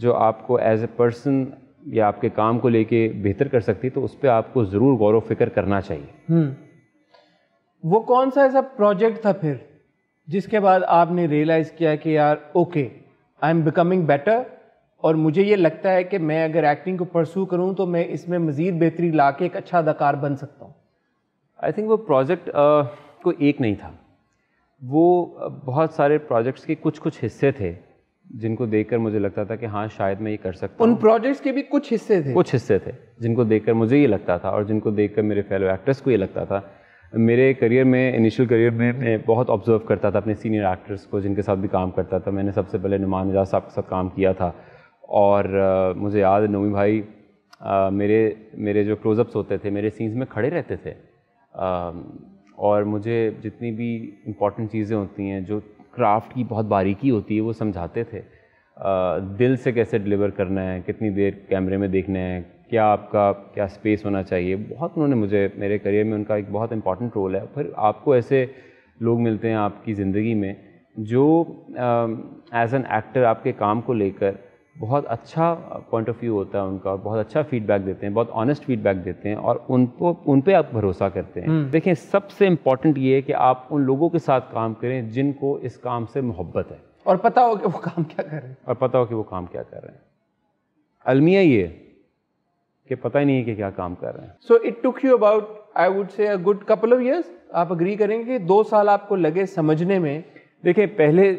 जो आपको एज ए पर्सन या आपके काम को लेके बेहतर कर सकती है तो उस पर आपको ज़रूर गौर फिक्र करना चाहिए हम्म। वो कौन सा ऐसा प्रोजेक्ट था फिर जिसके बाद आपने रियलाइज़ किया कि यार okay I am becoming better और मुझे ये लगता है कि मैं अगर एक्टिंग को परसू करूँ तो मैं इसमें मज़ीद बेहतरी ला के एक अच्छा अदाकार बन सकता हूँ आई थिंक वो प्रोजेक्ट को एक नहीं था वो बहुत सारे प्रोजेक्ट्स के कुछ कुछ हिस्से थे जिनको देखकर मुझे लगता था कि हाँ शायद मैं ये कर सकता उन प्रोजेक्ट्स के भी कुछ हिस्से थे कुछ हिस्से थे जिनको देखकर मुझे ये लगता था और जिनको देखकर मेरे फेलो एक्टर्स को ये लगता था मेरे करियर में इनिशियल करियर में मैं बहुत ऑब्जर्व करता था अपने सीनियर एक्टर्स को जिनके साथ भी काम करता था मैंने सबसे पहले नुमान एजाज साहब के साथ काम किया था और मुझे याद है भाई आ, मेरे मेरे जो क्लोजअप्स होते थे मेरे सीन्स में खड़े रहते थे आ, और मुझे जितनी भी इम्पॉर्टेंट चीज़ें होती हैं जो क्राफ्ट की बहुत बारीकी होती है वो समझाते थे आ, दिल से कैसे डिलीवर करना है कितनी देर कैमरे में देखना है क्या आपका क्या स्पेस होना चाहिए बहुत उन्होंने मुझे मेरे करियर में उनका एक बहुत इंपॉर्टेंट रोल है फिर आपको ऐसे लोग मिलते हैं आपकी ज़िंदगी में जो एज एन एक्टर आपके काम को लेकर बहुत अच्छा पॉइंट ऑफ व्यू होता है उनका बहुत अच्छा फीडबैक देते हैं बहुत ऑनेस्ट फीडबैक देते हैं और उन पर उन आप भरोसा करते हैं हम्म। देखें सबसे इम्पॉर्टेंट ये है कि आप उन लोगों के साथ काम करें जिनको इस काम से मोहब्बत है और पता हो कि वो काम क्या कर रहे हैं और पता हो कि वो काम क्या कर रहे हैं अलमिया ये है कि पता ही नहीं है कि क्या काम कर रहे हैं so it took you about I would say a good couple of years आप अग्री करेंगे कि दो साल आपको लगे समझने में देखिए पहले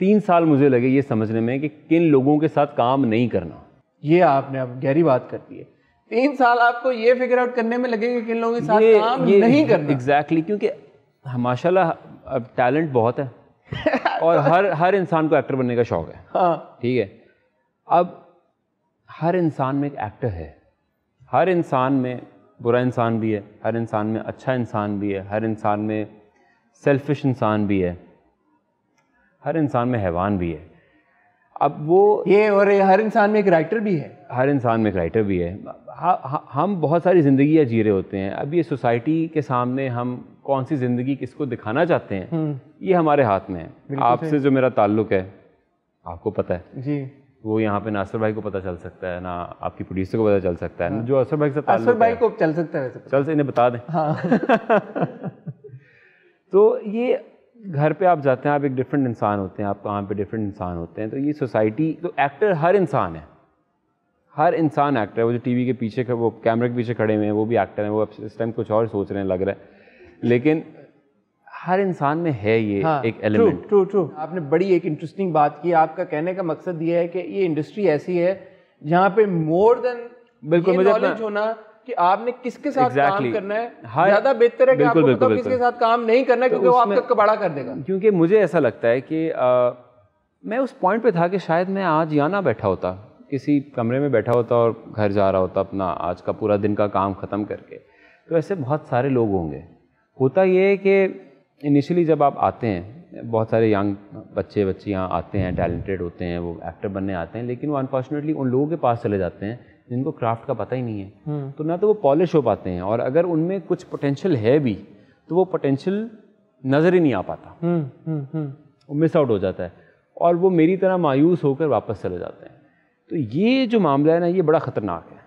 तीन साल मुझे लगे ये समझने में कि किन लोगों के साथ काम नहीं करना ये आपने अब गहरी बात कर दी है तीन साल आपको ये फिगर आउट करने में लगेंगे कि किन लोगों के साथ ये, काम ये, नहीं करना एग्जैक्टली exactly, क्योंकि माशाल्लाह अब टैलेंट बहुत है और [laughs] हर हर इंसान को एक्टर बनने का शौक है हाँ ठीक है अब हर इंसान में एक एक्टर है हर इंसान में बुरा इंसान भी है हर इंसान में अच्छा इंसान भी है हर इंसान में सेल्फिश इंसान भी है हर इंसान में हैवान भी है अब वो ये और ये हर इंसान में एक राइटर भी है हर इंसान में एक राइटर भी है हम बहुत सारी ज़िंदगी जी रहे होते हैं अब ये सोसाइटी के सामने हम कौन सी ज़िंदगी किसको दिखाना चाहते हैं हम्म। ये हमारे हाथ में है आपसे जो मेरा ताल्लुक़ है आपको पता है जी वो यहाँ पे ना असर भाई को पता चल सकता है ना आपकी प्रोड्यूसर को पता चल सकता है हाँ। जो असर भाई से असर भाई को चल सकता है चल से इन्हें बता दें हाँ। [laughs] तो ये घर पे आप जाते हैं आप एक डिफरेंट इंसान होते हैं आप कहाँ पे डिफरेंट इंसान होते हैं तो ये सोसाइटी तो एक्टर हर इंसान है हर इंसान एक्टर है वो जो टी के पीछे वो कैमरे के पीछे खड़े हुए हैं वो भी एक्टर हैं वो अब इस टाइम कुछ और सोच रहे हैं लग रहा है लेकिन हर इंसान में है ये हाँ, एक एलिमेंट ट्रू ट्रू आपने बड़ी एक इंटरेस्टिंग बात की आपका कहने का मकसद ये है कि ये इंडस्ट्री ऐसी है जहाँ पे मोर देन बिल्कुल नॉलेज होना कि आपने किसके साथ exactly. काम करना है ज्यादा बेहतर है कि आपको बिल्कुल, बिल्कुल, किसके साथ काम नहीं करना तो क्योंकि वो आपका कबाड़ा कर देगा क्योंकि मुझे ऐसा लगता है कि आ, मैं उस पॉइंट पे था कि शायद मैं आज यहाँ ना बैठा होता किसी कमरे में बैठा होता और घर जा रहा होता अपना आज का पूरा दिन का काम ख़त्म करके तो ऐसे बहुत सारे लोग होंगे होता ये है कि इनिशियली जब आप आते हैं बहुत सारे यंग बच्चे बच्चे यहाँ आते हैं टैलेंटेड होते हैं वो एक्टर बनने आते हैं लेकिन वो अनफॉर्चुनेटली उन लोगों के पास चले जाते हैं जिनको क्राफ्ट का पता ही नहीं है हम्म। तो ना तो वो पॉलिश हो पाते हैं और अगर उनमें कुछ पोटेंशियल है भी तो वो पोटेंशियल नज़र ही नहीं आ पाता हम्म, हम्म, वो मिस आउट हो जाता है और वो मेरी तरह मायूस होकर वापस चले जाते हैं तो ये जो मामला है ना ये बड़ा ख़तरनाक है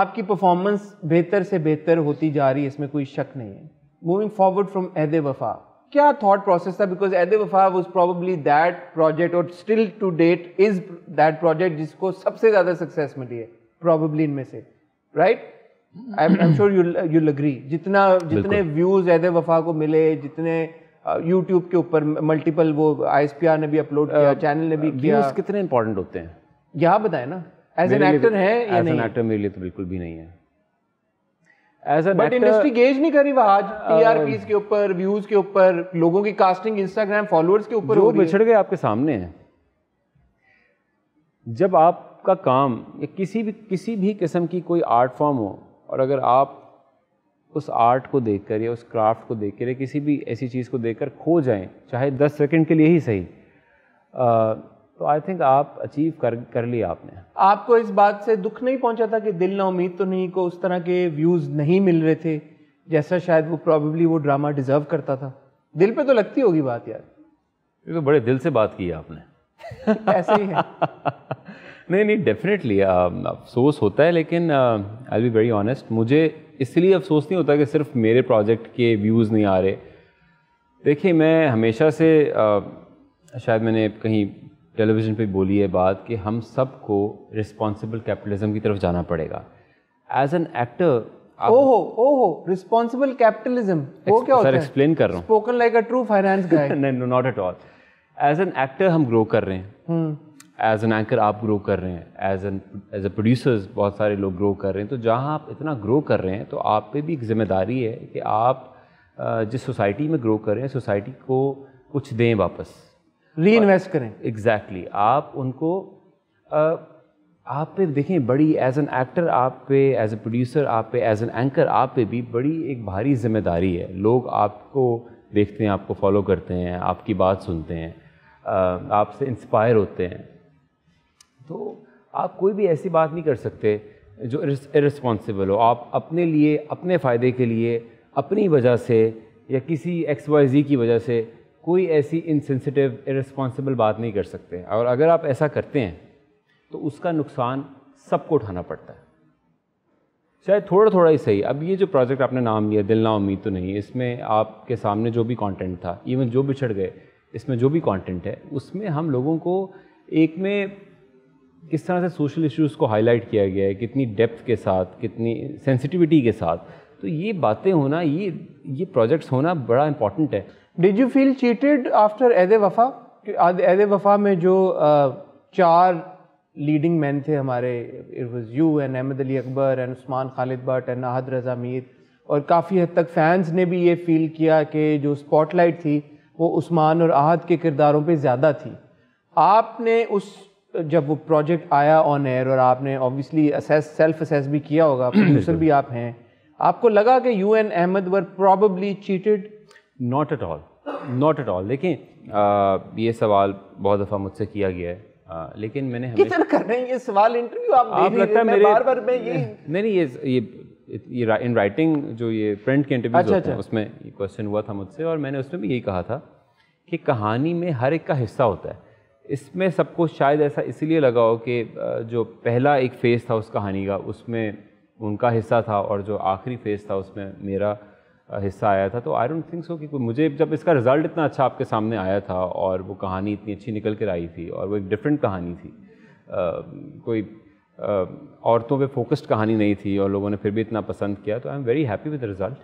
आपकी परफॉर्मेंस बेहतर से बेहतर होती जा रही है इसमें कोई शक नहीं है मूविंग फॉरवर्ड फ्रॉम एद वफा क्या थॉट प्रोसेस था because Ehd Wafa was probably that project और still to date is that project जिसको सबसे ज़्यादा सक्सेस मिली है प्रॉबली इनमें से right I am sure you लग्री जितना जितने व्यूज़ एद वफा को मिले जितने यूट्यूब uh, के ऊपर मल्टीपल वो आई ने भी अपलोड किया चैनल uh, ने भी किया कितने इंपॉर्टेंट होते हैं यहाँ बताए ना एज एन एक्टर है या नहीं एक्टर मेरे लिए तो बिल्कुल भी नहीं है as an but industry gauge नहीं करी वह आज टीआरपीज uh, के ऊपर व्यूज के ऊपर लोगों की कास्टिंग इंस्टाग्राम फॉलोअर्स के ऊपर जो बिछड़ गए आपके सामने हैं जब आपका काम या किसी भी किसी भी किस्म की कोई आर्ट फॉर्म हो और अगर आप उस आर्ट को देखकर या उस क्राफ्ट को देखकर या किसी भी ऐसी चीज़ को देखकर खो जाएं चाहे दस सेकंड के लिए ही सही आ, uh, तो आई थिंक आप अचीव कर कर लिया आपने आपको इस बात से दुख नहीं पहुंचा था कि दिल ना उम्मीद तो नहीं को उस तरह के व्यूज़ नहीं मिल रहे थे जैसा शायद वो प्रॉबेबली वो ड्रामा डिज़र्व करता था दिल पे तो लगती होगी बात यार ये तो बड़े दिल से बात की आपने [laughs] ऐसे ही है [laughs] नहीं नहीं डेफिनेटली um, अफसोस होता है लेकिन आई बी वेरी ऑनेस्ट मुझे इसलिए अफसोस नहीं होता कि सिर्फ मेरे प्रोजेक्ट के व्यूज़ नहीं आ रहे देखिए मैं हमेशा से आ, uh, शायद मैंने कहीं टेलीविज़न पे बोली है बात कि हम सब को रिस्पॉन्सिबल कैपिटलिज्म की तरफ जाना पड़ेगा एज एन एक्टर ओहो ओहो रिस्पॉन्सिबल कैपिटलिज्म वो क्या होता है सर एक्सप्लेन कर रहा हूँ spoken like a true finance guy नहीं not at all as an actor हम ग्रो कर रहे हैं एज एन एंकर आप ग्रो कर रहे हैं as an as a producers बहुत सारे लोग ग्रो कर रहे हैं तो जहाँ आप इतना ग्रो कर रहे हैं तो आप पे भी एक जिम्मेदारी है कि आप जिस सोसाइटी में ग्रो कर रहे हैं सोसाइटी को कुछ दें वापस री इन्वेस्ट करें एग्जैक्टली exactly, आप उनको आ, आप पे देखें बड़ी एज एन एक्टर आप पे एज ए प्रोड्यूसर आप पे एज एन एंकर आप पे भी बड़ी एक भारी जिम्मेदारी है लोग आपको देखते हैं आपको फॉलो करते हैं आपकी बात सुनते हैं आपसे इंस्पायर होते हैं तो आप कोई भी ऐसी बात नहीं कर सकते जो इरेस्पॉन्सिबल हो आप अपने लिए अपने फ़ायदे के लिए अपनी वजह से या किसी एक्स वाई जी की वजह से कोई ऐसी इनसेंसिटिव इरेस्पॉन्सिबल बात नहीं कर सकते और अगर आप ऐसा करते हैं तो उसका नुकसान सबको उठाना पड़ता है चाहे थोड़ा थोड़ा ही सही अब ये जो प्रोजेक्ट आपने नाम लिया दिल ना उम्मीद तो नहीं इसमें आपके सामने जो भी कंटेंट था इवन जो बिछड़ गए इसमें जो भी कंटेंट है उसमें हम लोगों को एक में किस तरह से सोशल इश्यूज को हाईलाइट किया गया है कितनी डेप्थ के साथ कितनी सेंसिटिविटी के साथ तो ये बातें होना ये ये प्रोजेक्ट्स होना बड़ा इंपॉर्टेंट है did you feel cheated after Ehd Wafa एद वफ़ा में जो चार लीडिंग मैन थे हमारे it was you and Ahmed Ali Akbar and Usman Khalid Bhatt and Ahad Raza Mir और काफ़ी हद तक फैंस ने भी ये फील किया कि जो स्पॉटलाइट थी वो उस्मान और अहद के किरदारों पे ज़्यादा थी आपने उस जब वो प्रोजेक्ट आया ऑन एयर और आपने ऑब्वियसली असेस सेल्फ असेस भी किया होगा प्रोड्यूसर [clears throat] भी आप हैं आपको लगा कि you and Ahmed were probably cheated not at all not at all देखें ये सवाल बहुत दफ़ा मुझसे किया गया है आ, लेकिन मैंने किचन कर रहे हैं ये सवाल इंटरव्यू आप, आप लगता है मेरे बार बार मैं ये नहीं नहीं ये ये ये इन राइटिंग जो ये प्रिंट के इंटरव्यू अच्छा, अच्छा। उसमें क्वेश्चन हुआ था मुझसे और मैंने उसमें भी यही कहा था कि कहानी में हर एक का हिस्सा होता है इसमें सबको शायद ऐसा इसीलिए लगा हो कि जो पहला एक फ़ेज़ था उस कहानी का उसमें उनका हिस्सा था और जो आखिरी फ़ेज़ था उसमें मेरा हिस्सा आया था तो आई डोंट थिंक सो कि मुझे जब इसका रिज़ल्ट इतना अच्छा आपके सामने आया था और वो कहानी इतनी अच्छी निकल कर आई थी और वो एक डिफरेंट कहानी थी आ, कोई आ, औरतों पे फोकस्ड कहानी नहीं थी और लोगों ने फिर भी इतना पसंद किया तो I am very happy with result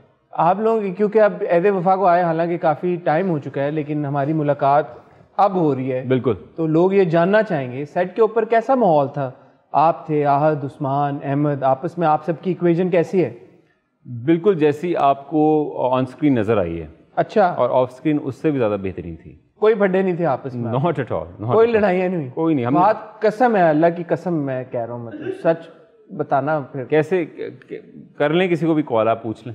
आप लोग क्योंकि अब एद वफा को आए हालांकि काफ़ी टाइम हो चुका है लेकिन हमारी मुलाकात अब हो रही है बिल्कुल तो लोग ये जानना चाहेंगे सेट के ऊपर कैसा माहौल था आप थे आहद उस्मान अहमद आपस में आप सबकी इक्वेजन कैसी है बिल्कुल जैसी आपको ऑन स्क्रीन नजर आई है अच्छा और ऑफ स्क्रीन उससे भी ज्यादा बेहतरीन थी कोई भड्डे नहीं थे आपस में नॉट एट ऑल कोई लड़ाइयाँ नहीं कोई नहीं हम बात कसम है अल्लाह की कसम मैं कह रहा हूँ मतलब सच बताना फिर कैसे कर लें किसी को भी कॉल आप पूछ लें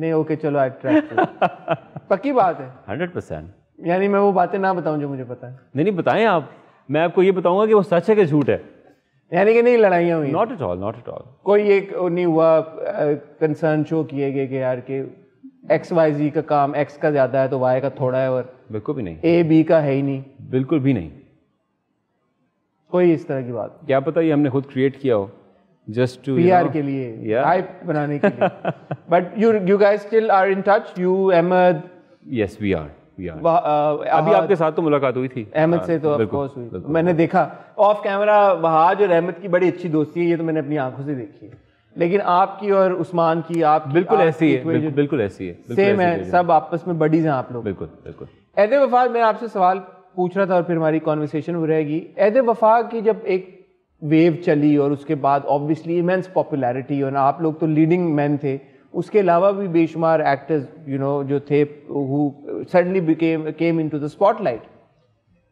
नहीं ओके चलो आई ट्राई [laughs] पक्की बात है हंड्रेड परसेंट यानी मैं वो बातें ना बताऊं जो मुझे पता है नहीं नहीं बताएं आप मैं आपको ये बताऊंगा कि वो सच है कि झूठ है यानी कि नहीं लड़ाइयाँ हुई not at all not at all कोई एक नहीं हुआ कंसर्न शो किए गए कि यार के एक्स वाई जी का काम एक्स का ज़्यादा है तो वाई का थोड़ा है और बिल्कुल भी नहीं ए बी का है ही नहीं बिल्कुल भी नहीं कोई इस तरह की बात क्या पता ये हमने खुद क्रिएट किया हो जस्ट टू पीआर के लिए yeah. बनाने के लिए but you you guys still are in touch you Ahmed yes we are अभी आपके साथ तो मुलाकात हुई थी अहमद हाँ, से तो ऑफकोर्स हुई मैंने देखा ऑफ कैमरा वहाज और अहमद की बड़ी अच्छी दोस्ती है ये तो मैंने अपनी आंखों से देखी है लेकिन आपकी और उस्मान की आप बिल्कुल ऐसी है बिल्कुल ऐसी है सेम है सब आपस में बडीज हैं आप लोग बिल्कुल बिल्कुल ऐद वफा मैं आपसे सवाल पूछ रहा था और फिर हमारी कॉन्वर्सेशन हो रहेगी ऐद वफा की जब एक वेव चली और उसके बाद ऑब्वियसली इमेंस पॉपुलैरिटी और आप लोग तो लीडिंग मैन थे उसके अलावा भी बेशुमार एक्टर्स यू नो जो थे who suddenly became came into the spotlight.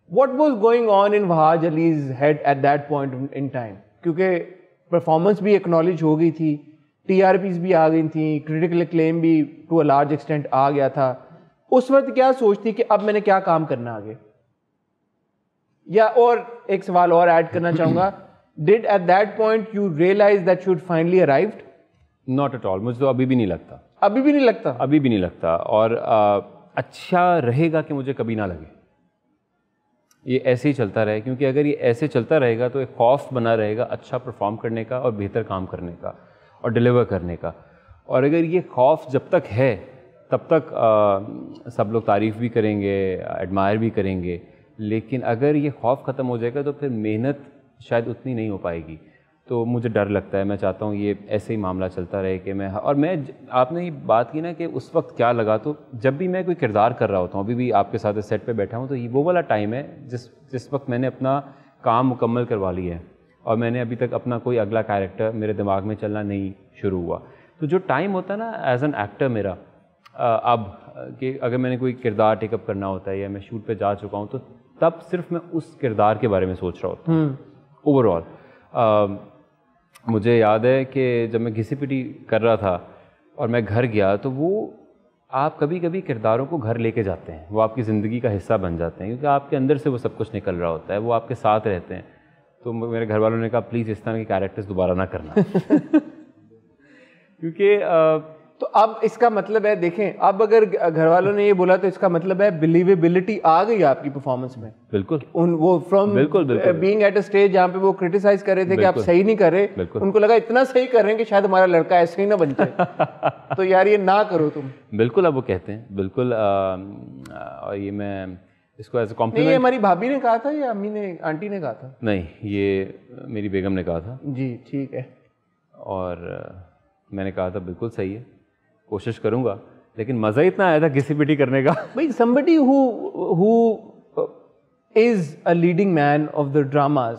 What was going on in Wahaj Ali's head at that point in time? क्योंकि परफॉर्मेंस भी एक्नॉलेज हो गई थी टी भी आ गई थी क्रिटिकल क्लेम भी टू अ लार्ज एक्सटेंट आ गया था उस वक्त क्या सोचती कि अब मैंने क्या काम करना आगे या और एक सवाल और ऐड करना चाहूँगा did at that point you realize that you'd finally arrived not at all मुझे तो अभी भी नहीं लगता अभी भी नहीं लगता अभी भी नहीं लगता और uh, अच्छा रहेगा कि मुझे कभी ना लगे ये ऐसे ही चलता रहे क्योंकि अगर ये ऐसे चलता रहेगा तो एक खौफ बना रहेगा अच्छा परफॉर्म करने का और बेहतर काम करने का और डिलीवर करने का और अगर ये खौफ जब तक है तब तक आ, सब लोग तारीफ़ भी करेंगे एडमायर भी करेंगे लेकिन अगर ये खौफ ख़त्म हो जाएगा तो फिर मेहनत शायद उतनी नहीं हो पाएगी तो मुझे डर लगता है मैं चाहता हूँ ये ऐसे ही मामला चलता रहे कि मैं और मैं आपने ये बात की ना कि उस वक्त क्या लगा तो जब भी मैं कोई किरदार कर रहा होता हूँ अभी भी आपके साथ इस सेट पे बैठा हूँ तो ये वो वाला टाइम है जिस जिस वक्त मैंने अपना काम मुकम्मल करवा लिया है और मैंने अभी तक अपना कोई अगला कैरेक्टर मेरे दिमाग में चलना नहीं शुरू हुआ तो जो टाइम होता है ना एज एन एक्टर मेरा अब कि अगर मैंने कोई किरदार टेकअप करना होता है या मैं शूट पर जा चुका हूँ तो तब सिर्फ मैं उस किरदार के बारे में सोच रहा होता हूँ ओवरऑल हम्म। मुझे याद है कि जब मैं घिसी पिटी कर रहा था और मैं घर गया तो वो आप कभी कभी किरदारों को घर लेके जाते हैं वो आपकी ज़िंदगी का हिस्सा बन जाते हैं क्योंकि आपके अंदर से वो सब कुछ निकल रहा होता है वो आपके साथ रहते हैं तो मेरे घर वालों ने कहा प्लीज़ इस तरह के कैरेक्टर्स दोबारा ना करना [laughs] क्योंकि तो अब इसका मतलब है देखें अब अगर घर वालों ने ये बोला तो इसका मतलब है बिलीवेबिलिटी आ गई आपकी परफॉर्मेंस में बिल्कुल उन वो from being at a stage जहाँ पे वो क्रिटिसाइज कर रहे थे कि आप सही नहीं कर रहे उनको लगा इतना सही कर रहे हैं कि शायद हमारा लड़का ऐसे ही ना बन जाए [laughs] तो यार ये ना करो तुम बिल्कुल अब वो कहते हैं बिल्कुल और ये मैं इसको एज कॉम्प्लीमेंट ये हमारी भाभी ने कहा था या अम्मी ने आंटी ने कहा था नहीं ये मेरी बेगम ने कहा था जी ठीक है और मैंने कहा था बिल्कुल सही है कोशिश करूँगा लेकिन मज़ा इतना आया था किसी पिटी करने का [laughs] भाई somebody who is a leading man of the dramas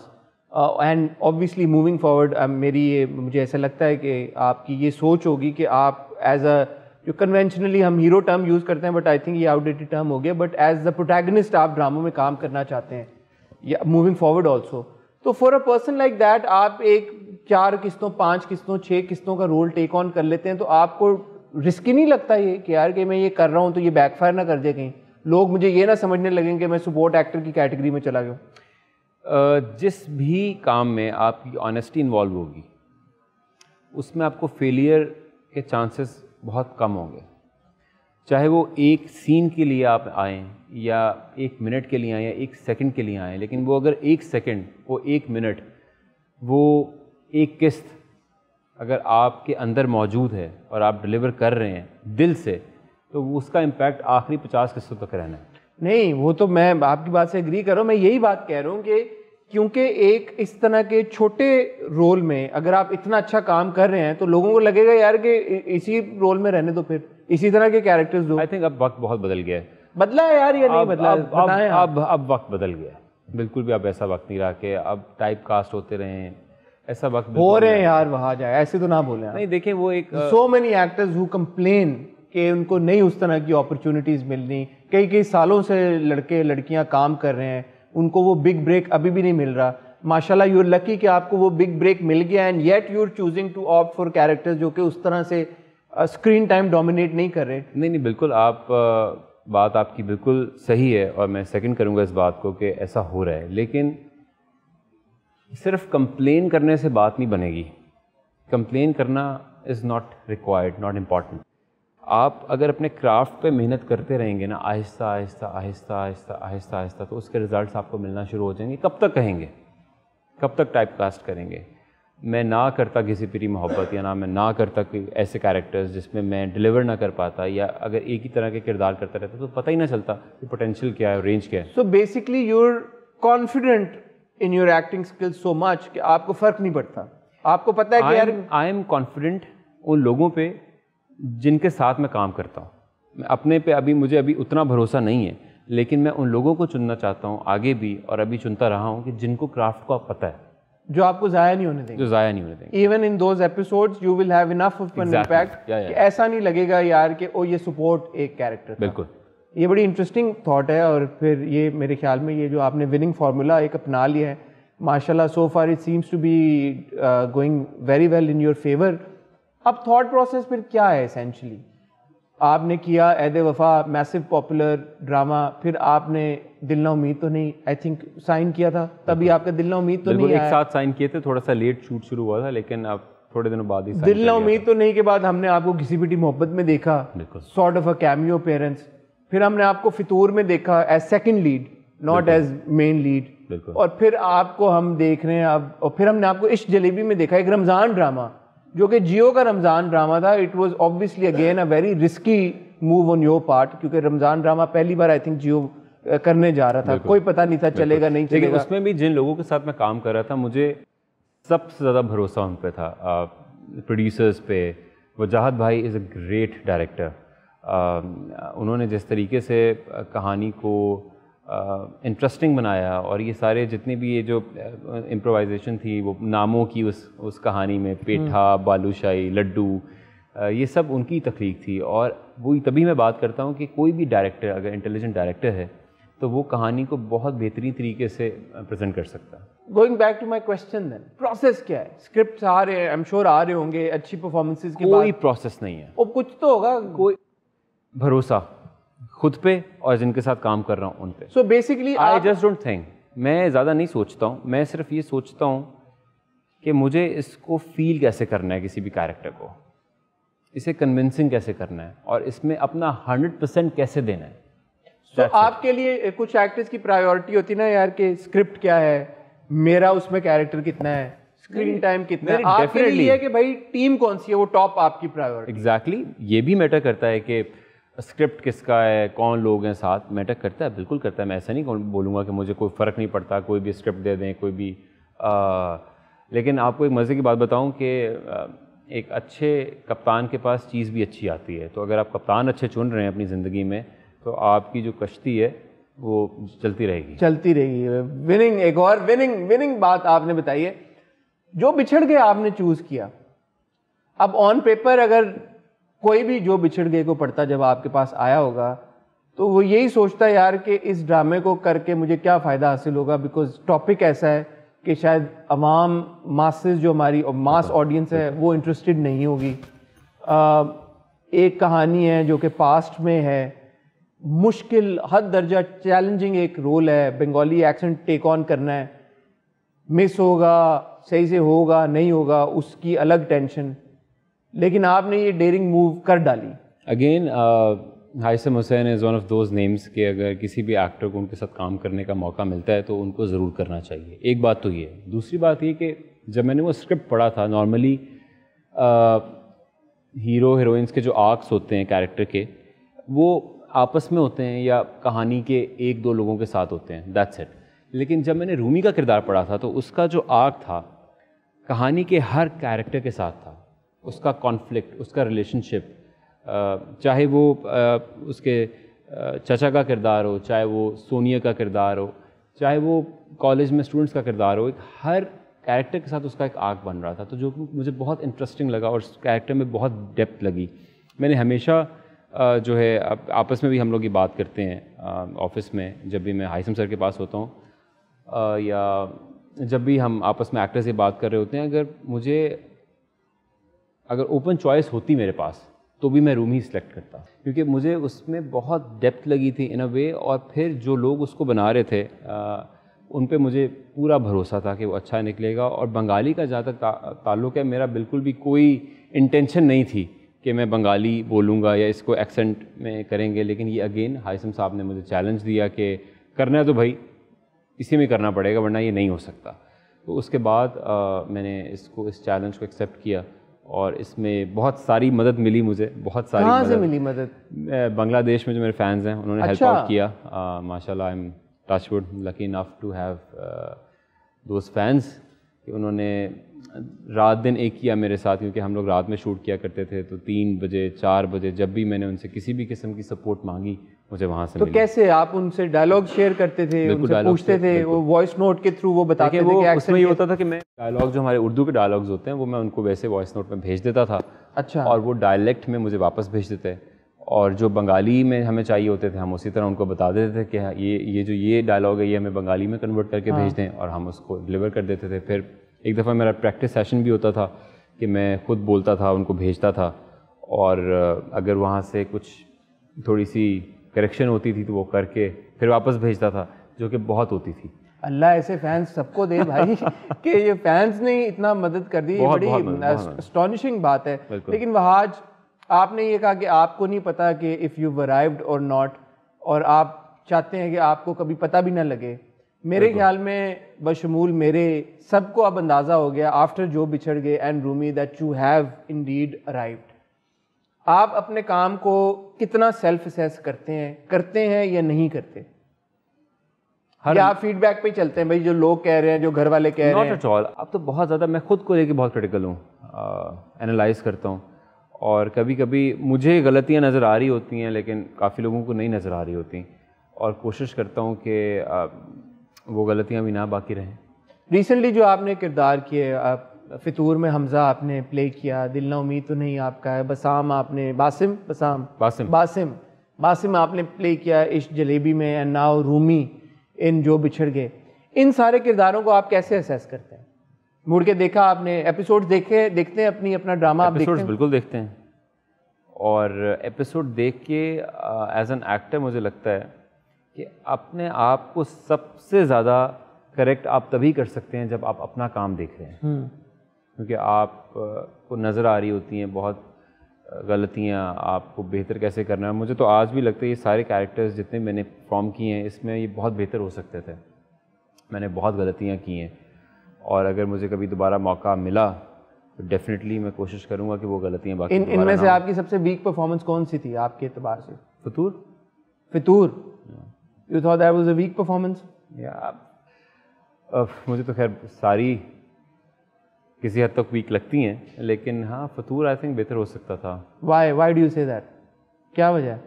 and obviously moving forward मेरी ये मुझे ऐसा लगता है कि आपकी ये सोच होगी कि आप एज अ जो कन्वेंशनली हम हीरो टर्म यूज़ करते हैं बट आई थिंक ये आउटडेटेड टर्म हो गया बट एज द प्रोटैगनिस्ट आप ड्रामों में काम करना चाहते हैं या मूविंग फॉरवर्ड ऑल्सो तो for a person like that आप एक चार किस्तों पाँच किस्तों छः किस्तों का रोल टेक ऑन कर लेते हैं तो आपको रिस्की नहीं लगता ये कि यार कि मैं ये कर रहा हूँ तो ये बैकफायर ना कर दे कहीं लोग मुझे ये ना समझने लगेंगे कि मैं सपोर्ट एक्टर की कैटेगरी में चला गया जिस भी काम में आपकी ऑनेस्टी इन्वॉल्व होगी उसमें आपको फेलियर के चांसेस बहुत कम होंगे चाहे वो एक सीन के लिए आप आएँ या एक मिनट के लिए आएँ या एक सेकंड के लिए आएँ लेकिन वो अगर एक सेकंड वो एक मिनट वो एक किस्त अगर आपके अंदर मौजूद है और आप डिलीवर कर रहे हैं दिल से तो उसका इम्पैक्ट आखिरी पचास किस्तों तक रहना है नहीं वो तो मैं आपकी बात से एग्री कर रहा हूँ मैं यही बात कह रहा हूँ कि क्योंकि एक इस तरह के छोटे रोल में अगर आप इतना अच्छा काम कर रहे हैं तो लोगों को लगेगा यार कि इसी रोल में रहने दो फिर इसी तरह के कैरेक्टर्स दो आई थिंक अब वक्त बहुत बदल गया है बदला है यार या नहीं अब, बदला अब अब, अब अब वक्त बदल गया है बिल्कुल भी अब ऐसा वक्त नहीं रहा कि अब टाइप कास्ट होते रहे ऐसा वक्त हो रहे हैं यार वहाँ जाए ऐसे तो ना बोले नहीं देखें वो एक so many actors who complain कि उनको नहीं उस तरह की अपॉर्चुनिटीज़ मिलनी कई कई सालों से लड़के लड़कियाँ काम कर रहे हैं उनको वो बिग ब्रेक अभी भी नहीं मिल रहा माशाल्लाह यू लकी कि आपको वो बिग ब्रेक मिल गया and yet you are choosing to opt for characters जो कि उस तरह से स्क्रीन टाइम डोमिनेट नहीं कर रहे नहीं नहीं बिल्कुल आप बात आपकी बिल्कुल सही है और मैं सेकंड करूंगा इस बात को कि ऐसा हो रहा है लेकिन सिर्फ कंप्लेन करने से बात नहीं बनेगी कंप्लेन करना is not required not important आप अगर अपने क्राफ्ट पे मेहनत करते रहेंगे ना आहिस्ता आहिस्ता आहिस्ता आहिस्ता आहिस्ता आहिस्ता तो उसके रिज़ल्ट आपको मिलना शुरू हो जाएंगे कब तक कहेंगे कब तक टाइप कास्ट करेंगे मैं ना करता किसी परी मोहब्बत या ना मैं ना करता कोई ऐसे कैरेक्टर्स जिसमें मैं डिलीवर ना कर पाता या अगर एक ही तरह के किरदार करता रहता तो पता ही ना चलता कि पोटेंशियल क्या है रेंज क्या है so basically you're confident in your acting skills so much कि आपको फ़र्क नहीं पड़ता आपको पता है कि यार आई एम कॉन्फिडेंट उन लोगों पे जिनके साथ मैं काम करता हूँ मैं अपने पे अभी मुझे अभी उतना भरोसा नहीं है लेकिन मैं उन लोगों को चुनना चाहता हूँ आगे भी और अभी चुनता रहा हूँ कि जिनको क्राफ्ट का पता है जो आपको ज़ाया नहीं होने देंगे जो ज़ाया नहीं होने देंगे even in those episodes you will have enough of an impact ऐसा नहीं लगेगा यार कि ओ ये सपोर्ट एक कैरेक्टर बिल्कुल था। ये बड़ी इंटरेस्टिंग थाट है और फिर ये मेरे ख्याल में ये जो आपने विनिंग फार्मूला एक अपना लिया है माशाल्लाह so far it seems to be going very well in your favour अब थॉट प्रोसेस फिर क्या है इसेंशली आपने किया ऐद वफा मैसिव पॉपुलर ड्रामा फिर आपने दिल ना उम्मीद तो नहीं आई थिंक साइन किया था तभी आपका दिल ना उम्मीद तो नहीं एक साथ साइन किए थे थोड़ा सा लेट शूट शुरू हुआ था लेकिन आप थोड़े दिनों बाद ही दिल ना उम्मीद तो नहीं के बाद हमने आपको किसी भी मोहब्बत में देखा sort of a cameo parents फिर हमने आपको फितूर में देखा as second lead not as main lead और फिर आपको हम देख रहे हैं आप और फिर हमने आपको इश्क जलेबी में देखा एक रमज़ान ड्रामा जो कि जियो का रमज़ान ड्रामा था it was obviously again a very risky move on your part क्योंकि रमज़ान ड्रामा पहली बार आई थिंक जियो करने जा रहा था कोई पता नहीं था चलेगा नहीं चलेगा लेकिन उसमें भी जिन लोगों के साथ मैं काम कर रहा था मुझे सबसे ज़्यादा भरोसा उन पर था प्रोड्यूसर्स पे वजाहत भाई इज़ अ ग्रेट डायरेक्टर उन्होंने जिस तरीके से कहानी को इंटरेस्टिंग बनाया और ये सारे जितने भी ये जो इम्प्रोवाइजेशन थी वो नामों की उस उस कहानी में हम्म। पेठा बालूशाही लड्डू ये सब उनकी तख्लीक थी और वो तभी मैं बात करता हूँ कि कोई भी डायरेक्टर अगर इंटेलिजेंट डायरेक्टर है तो वो कहानी को बहुत बेहतरीन तरीके से प्रेजेंट कर सकता है going back to my question then process क्या है स्क्रिप्ट आ रहे हैं आई एम श्योर आ रहे होंगे अच्छी परफॉर्मेंसेज के कोई प्रोसेस नहीं है वो कुछ तो होगा कोई भरोसा खुद पे और जिनके साथ काम कर रहा हूँ उन पे so basically I just don't think मैं ज़्यादा नहीं सोचता हूँ मैं सिर्फ ये सोचता हूँ कि मुझे इसको फील कैसे करना है किसी भी कैरेक्टर को इसे कन्विंसिंग कैसे करना है और इसमें अपना हंड्रेड परसेंट कैसे देना है तो so, आपके लिए कुछ एक्टर्स की प्रायोरिटी होती ना यार कि स्क्रिप्ट क्या है मेरा उसमें कैरेक्टर कितना है स्क्रीन टाइम कितना है आपके लिए कि भाई टीम कौन सी है वो टॉप आपकी प्रायोरिटी एग्जैक्टली exactly, ये भी मैटर करता है कि स्क्रिप्ट किसका है कौन लोग हैं साथ मैटर करता है बिल्कुल करता है मैं ऐसा नहीं बोलूँगा कि मुझे कोई फ़र्क नहीं पड़ता कोई भी स्क्रिप्ट दे दें कोई भी आ, लेकिन आपको एक मज़े की बात बताऊँ कि एक अच्छे कप्तान के पास चीज़ भी अच्छी आती है तो अगर आप कप्तान अच्छे चुन रहे हैं अपनी ज़िंदगी में तो आपकी जो कश्ती है वो चलती रहेगी चलती रहेगी विनिंग एक और विनिंग विनिंग बात आपने बताई है जो बिछड़ के आपने चूज़ किया अब ऑन पेपर अगर कोई भी जो बिछड़ गए को पढ़ता जब आपके पास आया होगा तो वो यही सोचता है यार कि इस ड्रामे को करके मुझे क्या फ़ायदा हासिल होगा बिकॉज टॉपिक ऐसा है कि शायद अवाम मासेस जो हमारी मास ऑडियंस है वो इंटरेस्टेड नहीं होगी एक कहानी है जो कि पास्ट में है मुश्किल हद दर्जा चैलेंजिंग एक रोल है बंगाली एक्सेंट टेक ऑन करना है मिस होगा सही से होगा नहीं होगा उसकी अलग टेंशन लेकिन आपने ये डेरिंग मूव कर डाली again Haissam Hussain is one of those names के अगर किसी भी एक्टर को उनके साथ काम करने का मौका मिलता है तो उनको ज़रूर करना चाहिए एक बात तो ये दूसरी बात ये कि जब मैंने वो स्क्रिप्ट पढ़ा था नॉर्मली हीरो हीरोइंस के जो आर्क्स होते हैं कैरेक्टर के वो आपस में होते हैं या कहानी के एक दो लोगों के साथ होते हैं दैट्स इट लेकिन जब मैंने रूमी का किरदार पढ़ा था तो उसका जो आर्क था कहानी के हर कैरेक्टर के साथ था उसका कॉन्फ्लिक्ट उसका रिलेशनशिप चाहे वो उसके चचा का किरदार हो चाहे वो सोनिया का किरदार हो चाहे वो कॉलेज में स्टूडेंट्स का किरदार हो एक हर कैरेक्टर के साथ उसका एक आग बन रहा था तो जो मुझे बहुत इंटरेस्टिंग लगा और कैरेक्टर में बहुत डेप्थ लगी मैंने हमेशा जो है आपस में भी हम लोग ये बात करते हैं ऑफिस में जब भी मैं हाइसम सर के पास होता हूँ या जब भी हम आपस में एक्टर से बात कर रहे होते हैं अगर मुझे अगर ओपन चॉइस होती मेरे पास तो भी मैं रूम ही सिलेक्ट करता क्योंकि मुझे उसमें बहुत डेप्थ लगी थी इन अ वे और फिर जो लोग उसको बना रहे थे आ, उन पर मुझे पूरा भरोसा था कि वो अच्छा निकलेगा और बंगाली का जहाँ तक ताल्लुक है मेरा बिल्कुल भी कोई इंटेंशन नहीं थी कि मैं बंगाली बोलूँगा या इसको एक्सेंट में करेंगे लेकिन ये अगेन हाइसम साहब ने मुझे चैलेंज दिया कि करना है तो भाई इसी में करना पड़ेगा वरना ये नहीं हो सकता तो उसके बाद आ, मैंने इसको इस चैलेंज को एक्सेप्ट किया और इसमें बहुत सारी मदद मिली मुझे बहुत सारी मदद से मिली मदद बांग्लादेश में जो मेरे फैंस हैं उन्होंने हेल्प अच्छा। आउट किया माशाल्लाह I am touch wood lucky enough to have दो फैंस कि उन्होंने रात दिन एक किया मेरे साथ क्योंकि हम लोग रात में शूट किया करते थे तो तीन बजे चार बजे जब भी मैंने उनसे किसी भी किस्म की सपोर्ट मांगी मुझे वहाँ से तो कैसे आप उनसे डायलॉग शेयर करते थे उनसे पूछते थे वो वॉइस नोट के थ्रू वो बताते वो कि उसमें ये होता था कि मैं डायलॉग जो हमारे उर्दू के डायलॉग्स होते हैं वो मैं उनको वैसे वॉइस नोट में भेज देता था अच्छा और वो डायलेक्ट में मुझे वापस भेज देते और जो बंगाली में हमें चाहिए होते थे हम उसी तरह उनको बता देते थे कि हाँ, ये ये जो ये डायलॉग है ये हमें बंगाली में कन्वर्ट करके हाँ। भेज दें और हम उसको डिलीवर कर देते थे फिर एक दफ़ा मेरा प्रैक्टिस सेशन भी होता था कि मैं खुद बोलता था उनको भेजता था और अगर वहाँ से कुछ थोड़ी सी करेक्शन होती थी तो वो करके फिर वापस भेजता था जो कि बहुत होती थी अल्लाह ऐसे फैंस सबको दे भाई [laughs] कि ये फैंस ने इतना मदद कर दी बहुत, बड़ी एस्टोनिशिंग बात है लेकिन वहाज आपने ये कहा कि आपको नहीं पता कि इफ़ यू अराइव्ड और नॉट और आप चाहते हैं कि आपको कभी पता भी ना लगे मेरे ख्याल में बशमूल मेरे सबको अब अंदाज़ा हो गया आफ्टर जो बिछड़ गए and Rumi that you have indeed arrive आप अपने काम को कितना सेल्फ असेस करते हैं करते हैं या नहीं करते हर या आप फीडबैक पे चलते हैं भाई जो लोग कह रहे हैं जो घर वाले कह रहे हैं चौल अब तो बहुत ज़्यादा मैं खुद को लेके बहुत क्रिटिकल हूँ एनालाइज करता हूँ और कभी कभी मुझे गलतियाँ नज़र आ रही होती हैं लेकिन काफ़ी लोगों को नहीं नज़र आ रही होती और कोशिश करता हूँ कि वो गलतियाँ भी ना बाकी रहें रिसेंटली जो आपने किरदार किए आप फितूर में हमजा आपने प्ले किया दिल ना उम्मीद तो नहीं आपका है बसाम आपने बासिम बसाम बासिम बासिम बासिम आपने प्ले किया इश्क जलेबी में एंड नाव रूमी इन जो बिछड़ गए इन सारे किरदारों को आप कैसे असेस करते हैं मुड़ के देखा आपने एपिसोड देखे देखते हैं अपनी अपना ड्रामा आप देखते हैं बिल्कुल देखते हैं और एपिसोड देख के एज एन एक्टर मुझे लगता है कि अपने आप को सबसे ज़्यादा करेक्ट आप तभी कर सकते हैं जब आप अपना काम देख रहे हैं हम्म। क्योंकि आप को नज़र आ रही होती हैं बहुत गलतियाँ आपको बेहतर कैसे करना है मुझे तो आज भी लगता है ये सारे कैरेक्टर्स जितने मैंने फॉर्म किए हैं इसमें ये बहुत बेहतर हो सकते थे मैंने बहुत गलतियाँ की हैं और अगर मुझे कभी दोबारा मौका मिला तो डेफिनेटली मैं कोशिश करूंगा कि वो गलतियाँ बाकी इन इनमें से आपकी सबसे वीक परफॉर्मेंस कौन सी थी आपके अतबार से Fitoor Fitoor you thought that was a weak performance या मुझे तो खैर सारी किसी हद तक वीक लगती हैं लेकिन हाँ फतूर आई थिंक बेहतर हो सकता था why why do say that क्या वजह है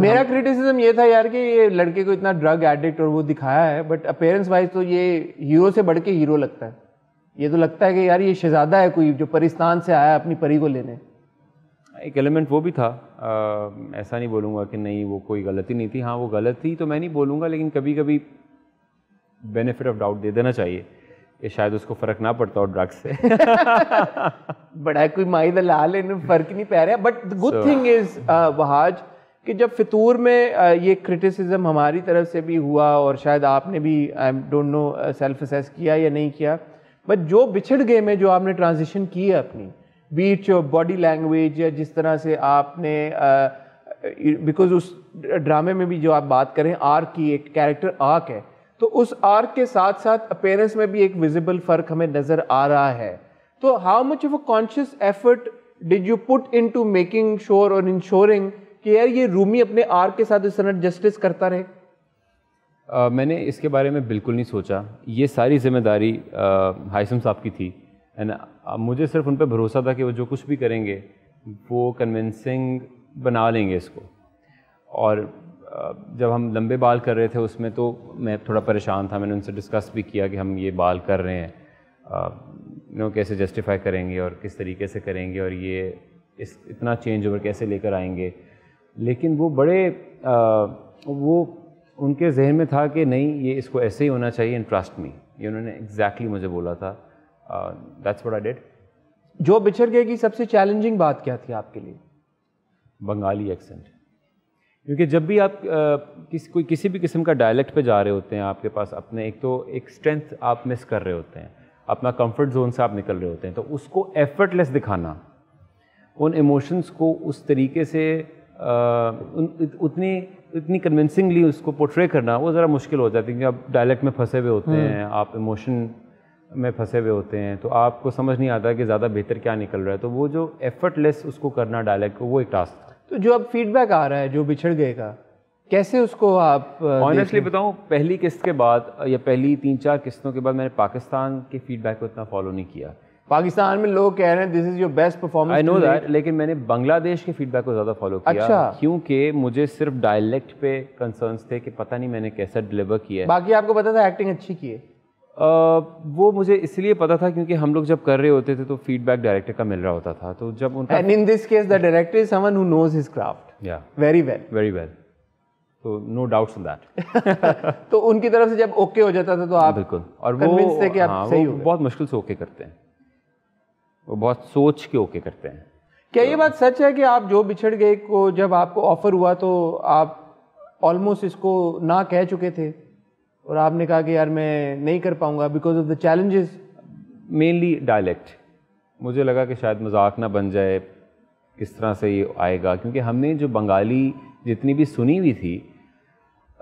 मेरा क्रिटिसिज्म ये था यार कि ये लड़के को इतना ड्रग एडिक्ट और वो दिखाया है बट अपेरेंस वाइज तो ये हीरो से बढ़ के हीरो लगता है ये तो लगता है कि यार ये शहजादा है कोई जो परिस्तान से आया अपनी परी को लेने एक एलिमेंट वो भी था आ, ऐसा नहीं बोलूँगा कि नहीं वो कोई गलती नहीं थी हाँ वो गलत थी तो मैं नहीं बोलूँगा लेकिन कभी कभी बेनिफिट ऑफ डाउट दे देना चाहिए ये शायद उसको फ़र्क ना पड़ता हो ड्रग्स से [laughs] बड़ा कोई माई दलाल इन फ़र्क नहीं पै रहा but the good thing is Wahaj कि जब फितूर में uh, ये क्रिटिसिज्म हमारी तरफ से भी हुआ और शायद आपने भी I don't know self assess किया या नहीं किया बट जो बिछड़ गए में जो आपने ट्रांजिशन की है अपनी बीच बॉडी लैंग्वेज या जिस तरह से आपने बिकॉज uh, उस ड्रामे uh, में भी जो आप बात करें आर्क की एक कैरेक्टर आर्क है तो उस आर्क के साथ साथ अपेयरेंस में भी एक विजिबल फर्क हमें नजर आ रहा है तो how much of a conscious effort did you put into making sure और इंश्योरिंग कि यार ये रूमी अपने आर्क के साथ इस तरह जस्टिस करता रहे आ, मैंने इसके बारे में बिल्कुल नहीं सोचा ये सारी जिम्मेदारी हाइसम साहब की थी एंड मुझे सिर्फ उन पर भरोसा था कि वो जो कुछ भी करेंगे वो कन्विंसिंग बना लेंगे इसको और जब हम लंबे बाल कर रहे थे उसमें तो मैं थोड़ा परेशान था मैंने उनसे डिस्कस भी किया कि हम ये बाल कर रहे हैं नो कैसे जस्टिफाई करेंगे और किस तरीके से करेंगे और ये इस इतना चेंज ओवर कैसे लेकर आएंगे लेकिन वो बड़े आ, वो उनके जहन में था कि नहीं ये इसको ऐसे ही होना चाहिए ट्रस्ट में ये उन्होंने एग्जैक्टली exactly मुझे बोला था दैट्स व्हाट आई डिड जो बिछड़ गए की सबसे चैलेंजिंग बात क्या थी आपके लिए बंगाली एक्सेंट क्योंकि जब भी आप किसी कोई किसी भी किस्म का डायलेक्ट पे जा रहे होते हैं आपके पास अपने एक तो एक स्ट्रेंथ आप मिस कर रहे होते हैं अपना कंफर्ट जोन से आप निकल रहे होते हैं तो उसको एफर्टलेस दिखाना उन इमोशंस को उस तरीके से आ, उतनी इतनी कन्विंसिंगली उसको पोर्ट्रे करना वो ज़रा मुश्किल हो जाती है क्योंकि आप डायलेक्ट में फंसे हुए होते हम्म। हैं आप इमोशन में फंसे हुए होते हैं तो आपको समझ नहीं आता कि ज़्यादा बेहतर क्या निकल रहा है तो वो जो एफर्टलेस उसको करना डायलेक्ट को वो एक टास्क तो जो अब फीडबैक आ रहा है जो बिछड़ गए का कैसे उसको आप ऑनेस्टली बताऊं पहली किस्त के बाद या पहली तीन चार किस्तों के बाद मैंने पाकिस्तान के फीडबैक को इतना फॉलो नहीं किया पाकिस्तान में लोग कह रहे हैं this is your best performance I know that लेकिन मैंने बांग्लादेश के फीडबैक को ज़्यादा फॉलो किया अच्छा क्योंकि मुझे सिर्फ डायलेक्ट पे कंसर्न्स थे कि पता नहीं मैंने कैसा डिलीवर किया बाकी आपको पता था एक्टिंग अच्छी की है वो मुझे इसलिए पता था क्योंकि हम लोग जब कर रहे होते थे तो फीडबैक डायरेक्टर का मिल रहा होता था तो जब उनका and in this case the director is someone who knows his craft या वेरी वेल वेरी वेल तो नो डाउट्स इन दैट तो उनकी तरफ से जब ओके okay हो जाता था तो आप बिल्कुल और वो थे कि आप हाँ, सही हो बहुत मुश्किल से ओके okay करते हैं वो बहुत सोच के ओके okay करते हैं क्या तो ये बात सच है कि आप जो बिछड़ गए को जब आपको ऑफर हुआ तो आप ऑलमोस्ट इसको ना कह चुके थे और आपने कहा कि यार मैं नहीं कर पाऊँगा because of the challenges mainly dialect मुझे लगा कि शायद मजाक ना बन जाए किस तरह से ये आएगा क्योंकि हमने जो बंगाली जितनी भी सुनी हुई थी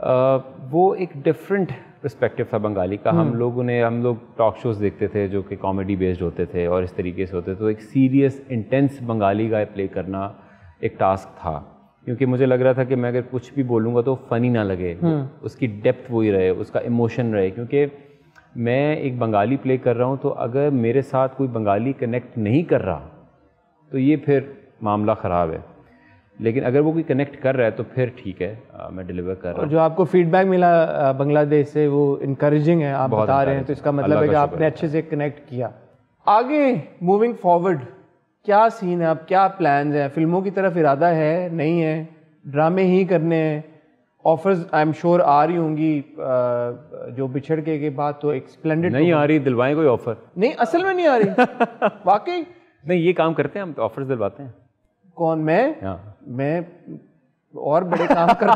आ, वो एक डिफरेंट परस्पेक्टिव था बंगाली का हम हम्म। लोग उन्हें हम लोग टॉक शोज़ देखते थे जो कि कॉमेडी बेस्ड होते थे और इस तरीके से होते थे तो एक सीरियस इंटेंस बंगाली का प्ले करना एक टास्क था क्योंकि मुझे लग रहा था कि मैं अगर कुछ भी बोलूँगा तो फ़नी ना लगे हम्म। उसकी डेप्थ वही रहे उसका इमोशन रहे क्योंकि मैं एक बंगाली प्ले कर रहा हूँ तो अगर मेरे साथ कोई बंगाली कनेक्ट नहीं कर रहा तो ये फिर मामला ख़राब है लेकिन अगर वो कोई कनेक्ट कर रहा है तो फिर ठीक है आ, मैं डिलीवर कर रहा हूँ जो आपको फीडबैक मिला बांग्लादेश से वो इनक्रेजिंग है आप बता रहे हैं तो इसका मतलब है कि आपने अच्छे से कनेक्ट किया आगे मूविंग फॉरवर्ड क्या सीन है आप क्या प्लान हैं फिल्मों की तरफ इरादा है नहीं है ड्रामे ही करने हैं ऑफर्स आई एम श्योर आ रही होंगी जो बिछड़ के के बाद तो एक स्पलेंडेड नहीं आ रही दिलवाएं कोई ऑफर नहीं असल में नहीं आ रही [laughs] वाकई नहीं ये काम करते हैं हम तो ऑफर्स दिलवाते हैं कौन मैं हाँ। मैं और बड़े काम कर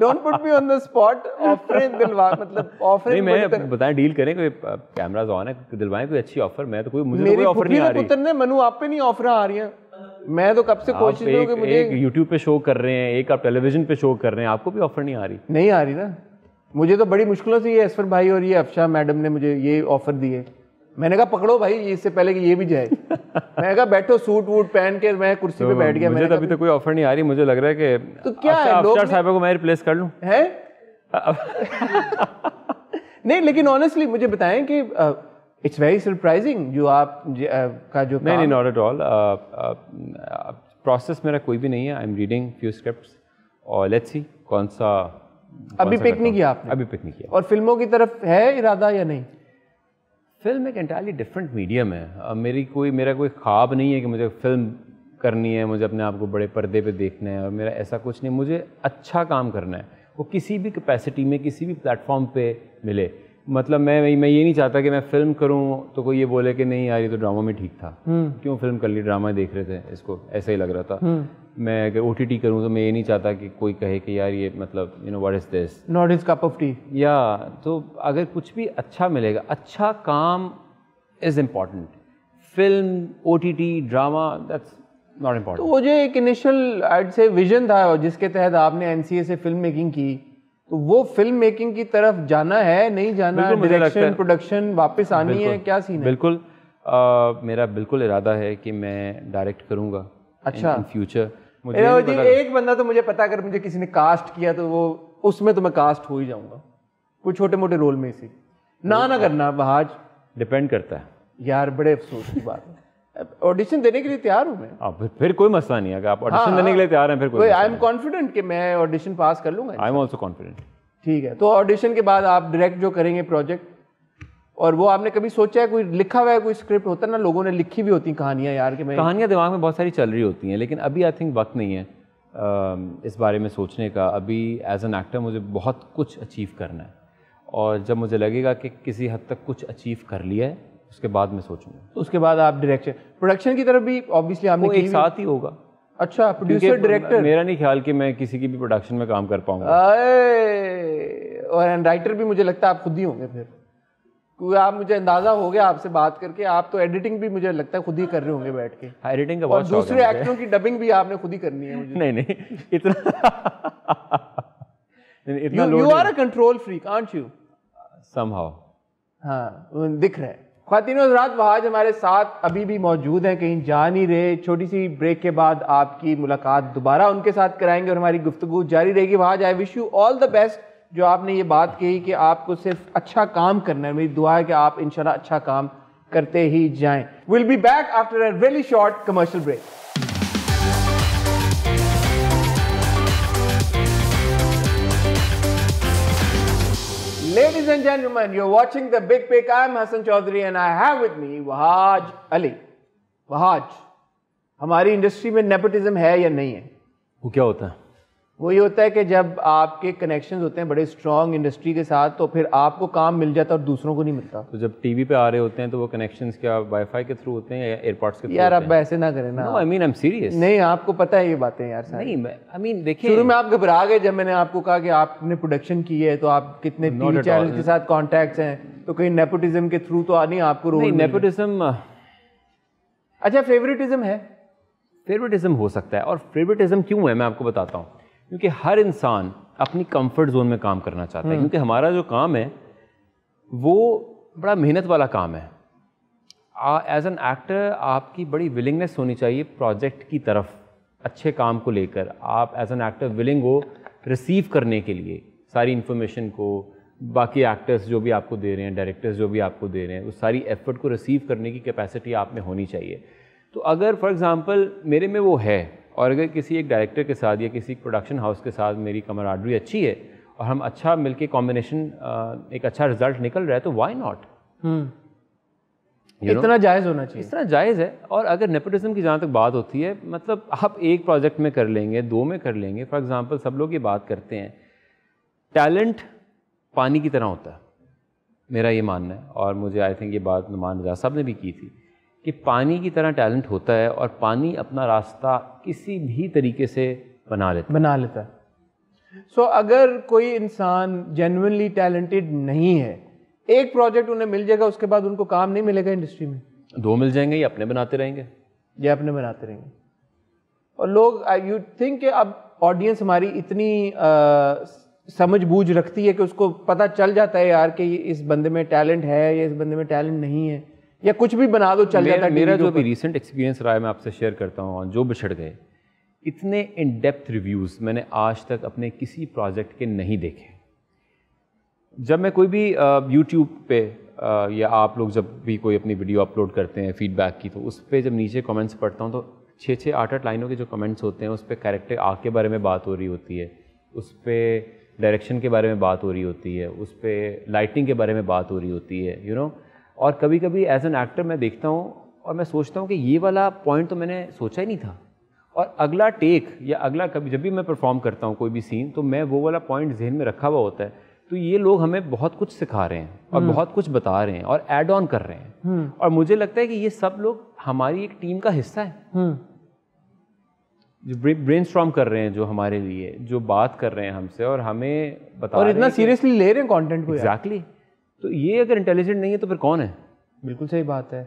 don't put me on the spot ऑफरें दिलवा मतलब ऑफरें नहीं मैं बताएं डील करें कोई कैमरास ऑन है दिलवाएं कोई अच्छी ऑफर मैं तो कोई मुझे तो कोई ऑफर नहीं आ रही पुत्र ने मनु आप पे नहीं ऑफर आ रही हैं मैं तो कब से कोशिश कर रहा हूं कि मुझे एक YouTube पे शो कर रहे हैं एक आप टेलीविजन पे शो कर रहे हैं आपको भी ऑफर नहीं आ रही नहीं आ रही ना मुझे तो बड़ी मुश्किलों से ये असफर भाई और ये अफशा मैडम ने मुझे ये ऑफर दिए मैंने कहा पकड़ो भाई इससे पहले कि ये भी जाए [laughs] मैंने कहा बैठो सूट वूट पहन के मैं कुर्सी पे तो बैठ गया मुझे तो अभी तो कोई ऑफर नहीं आ रही मुझे लग रहा है कि तो क्या है साहब को मैं रिप्लेस कर लूँ है [laughs] [laughs] नहीं लेकिन ऑनेस्टली मुझे बताएं कि इट्स वेरी सरप्राइजिंग जो आप का जो नहीं नॉट एट ऑल प्रोसेस मेरा कोई भी नहीं है I am reading few script और लेट्स सी कौन सा अभी पिक नहीं किया आपने अभी पिक नहीं किया और फिल्मों की तरफ है इरादा या नहीं फिल्म एक एंटायरली डिफरेंट मीडियम है अब मेरी कोई मेरा कोई ख्वाब नहीं है कि मुझे फिल्म करनी है मुझे अपने आप को बड़े पर्दे पे देखना है और मेरा ऐसा कुछ नहीं मुझे अच्छा काम करना है वो किसी भी कैपेसिटी में किसी भी प्लेटफॉर्म पे मिले मतलब मैं मैं ये नहीं चाहता कि मैं फिल्म करूँ तो कोई ये बोले कि नहीं यार ये तो ड्रामा में ठीक था हम्म। क्यों फिल्म कर ली ड्रामा देख रहे थे इसको ऐसा ही लग रहा था हम्म। मैं अगर ओ टी टी करूँ तो मैं ये नहीं चाहता कि कोई कहे कि यार ये मतलब you know what is this not is cup of tea या तो अगर कुछ भी अच्छा मिलेगा अच्छा काम is important film or drama that's not important वो जो एक इनिशियल आइड से विजन था जिसके तहत आपने एन सी ए से फिल्म मेकिंग की तो वो फिल्म मेकिंग की तरफ जाना है नहीं जाना डायरेक्शन प्रोडक्शन वापस आनी है क्या सीन है बिल्कुल आ, मेरा बिल्कुल इरादा है कि मैं डायरेक्ट करूँगा अच्छा फ्यूचर मुझे एक बंदा तो मुझे पता अगर मुझे किसी ने कास्ट किया तो वो उसमें तो मैं कास्ट हो ही जाऊंगा कोई छोटे मोटे रोल में से ना ना करना बहाज डिपेंड करता है यार बड़े अफसोस की बात है ऑडिशन देने के लिए तैयार हूँ मैं आप फिर कोई मसला नहीं है आप ऑडिशन हाँ, हाँ, देने के लिए तैयार हैं फिर कोई आई एम कॉन्फिडेंट कि मैं ऑडिशन पास कर लूंगा आई एम ऑल्सो कॉन्फिडेंट ठीक है तो ऑडिशन के बाद आप डायरेक्ट जो करेंगे प्रोजेक्ट और वो आपने कभी सोचा है कोई लिखा हुआ है कोई स्क्रिप्ट होता है ना लोगों ने लिखी भी होती कहानियाँ यार कि मैं कहानियाँ दिमाग में बहुत सारी चल रही होती हैं लेकिन अभी आई थिंक वक्त नहीं है इस बारे में सोचने का अभी एज एन एक्टर मुझे बहुत कुछ अचीव करना है और जब मुझे लगेगा कि किसी हद तक कुछ अचीव कर लिया है उसके बाद मैं सोचूंगा तो उसके बाद आप डायरेक्शन प्रोडक्शन की तरफ भी ऑब्वियसली आपने एक साथ ही होगा अच्छा प्रोड्यूसर डायरेक्टर मेरा नहीं ख्याल कि मैं किसी की भी प्रोडक्शन में काम कर पाऊंगा और राइटर भी मुझे लगता है आप खुद ही होंगे फिर आप मुझे अंदाजा हो गया आपसे बात करके आप तो एडिटिंग भी मुझे लगता है खुद ही कर रहे होंगे बैठ के एडिटिंग हाँ, का बहुत दूसरे एक्टरों की डबिंग भी आपने खुद ही करनी है मुझे [laughs] नहीं नहीं इतना [laughs] इतना you are a control freak aren't you somehow हाँ दिख रहा है खातिन हजरात वहाज हमारे साथ अभी भी मौजूद हैं कहीं जा नहीं रहे छोटी सी ब्रेक के बाद आपकी मुलाकात दोबारा उनके साथ कराएंगे और हमारी गुफ्तु जारी रहेगी Wahaj I wish you all the best जो आपने ये बात कही कि आपको सिर्फ अच्छा काम करना है मेरी दुआ है कि आप इंशाल्लाह अच्छा काम करते ही जाएं will be back after a very short commercial break Ladies and gentlemen, you're watching The Big Pick. I'm Hasan Chaudhary and I have with me Wahaj Ali. Wahaj, हमारी इंडस्ट्री में नेपोटिज्म है या नहीं है वो क्या होता है वो ये होता है कि जब आपके कनेक्शन होते हैं बड़े स्ट्रॉन्ग इंडस्ट्री के साथ तो फिर आपको काम मिल जाता है और दूसरों को नहीं मिलता तो जब टीवी पे आ रहे होते हैं तो वो कनेक्शन क्या वाईफाई के थ्रू होते हैं या एयरपोर्ट्स के यार आप ऐसे ना करें ना I mean I am serious नहीं आपको पता है ये बातें यार नहीं आई मीन देखिए शुरू में आप घबरा गए जब मैंने आपको कहा कि आपने प्रोडक्शन की है तो आप कितने चैनल के साथ कॉन्टैक्ट हैं तो कहीं नेपोटिज्म के थ्रू तो नहीं आपको नेपोटिज्म uh, अच्छा फेवरेटिज्म है फेवरेटिज्म हो सकता है और फेवरेटिज्म क्यों है मैं आपको बताता हूँ क्योंकि हर इंसान अपनी कंफर्ट जोन में काम करना चाहता है हम्म। क्योंकि हमारा जो काम है वो बड़ा मेहनत वाला काम है एज एन एक्टर आपकी बड़ी विलिंगनेस होनी चाहिए प्रोजेक्ट की तरफ अच्छे काम को लेकर आप एज एन एक्टर विलिंग हो रिसीव करने के लिए सारी इन्फॉर्मेशन को बाकी एक्टर्स जो भी आपको दे रहे हैं डायरेक्टर्स जो भी आपको दे रहे हैं उस सारी एफर्ट को रिसीव करने की कैपेसिटी आप में होनी चाहिए तो अगर फॉर एग्ज़ाम्पल मेरे में वो है और अगर किसी एक डायरेक्टर के साथ या किसी प्रोडक्शन हाउस के साथ मेरी कमराडरी अच्छी है और हम अच्छा मिलके कॉम्बिनेशन एक अच्छा रिजल्ट निकल रहा है तो वाई नॉट हम्म। इतना जायज़ होना चाहिए इतना जायज़ है और अगर नेपोटिज्म की जहाँ तक बात होती है मतलब आप एक प्रोजेक्ट में कर लेंगे दो में कर लेंगे फॉर एग्जांपल सब लोग ये बात करते हैं टैलेंट पानी की तरह होता है मेरा ये मानना है और मुझे आई थिंक ये बात नुमान रजा साहब ने भी की थी कि पानी की तरह टैलेंट होता है और पानी अपना रास्ता किसी भी तरीके से बना लेता बना लेता है सो so, अगर कोई इंसान जेनवनली टैलेंटेड नहीं है एक प्रोजेक्ट उन्हें मिल जाएगा उसके बाद उनको काम नहीं मिलेगा इंडस्ट्री में दो मिल जाएंगे या अपने बनाते रहेंगे या अपने बनाते रहेंगे और लोग यू थिंक कि अब ऑडियंस हमारी इतनी समझ बूझ रखती है कि उसको पता चल जाता है यार कि इस बंदे में टैलेंट है या इस बंदे में टैलेंट नहीं है या कुछ भी बना दो चल जाता है मेरा जो भी रिसेंट एक्सपीरियंस रहा है मैं आपसे शेयर करता हूँ जो बिछड़ गए इतने इन डेप्थ रिव्यूज़ मैंने आज तक अपने किसी प्रोजेक्ट के नहीं देखे जब मैं कोई भी यूट्यूब पे या आप लोग जब भी कोई अपनी वीडियो अपलोड करते हैं फीडबैक की तो उस पर जब नीचे कमेंट्स पढ़ता हूँ तो छः छः आठ आठ लाइनों के जो कमेंट्स होते हैं उस पर कैरेक्टर आग के बारे में बात हो रही होती है उस पर डायरेक्शन के बारे में बात हो रही होती है उस पर लाइटिंग के बारे में बात हो रही होती है यू you नो know? और कभी कभी एज एन एक्टर मैं देखता हूँ और मैं सोचता हूँ कि ये वाला पॉइंट तो मैंने सोचा ही नहीं था और अगला टेक या अगला कभी जब भी मैं परफॉर्म करता हूँ कोई भी सीन तो मैं वो वाला पॉइंट जहन में रखा हुआ होता है तो ये लोग हमें बहुत कुछ सिखा रहे हैं और हम्म। बहुत कुछ बता रहे हैं और एड ऑन कर रहे हैं हम्म। और मुझे लगता है कि ये सब लोग हमारी एक टीम का हिस्सा है हम्म। जो ब्रेन स्ट्रॉम कर रहे हैं जो हमारे लिए जो बात कर रहे हैं हमसे और हमें बता और इतना सीरियसली ले रहे हैं कंटेंट को एग्जैक्टली exactly. तो ये अगर इंटेलिजेंट नहीं है तो फिर कौन है बिल्कुल सही बात है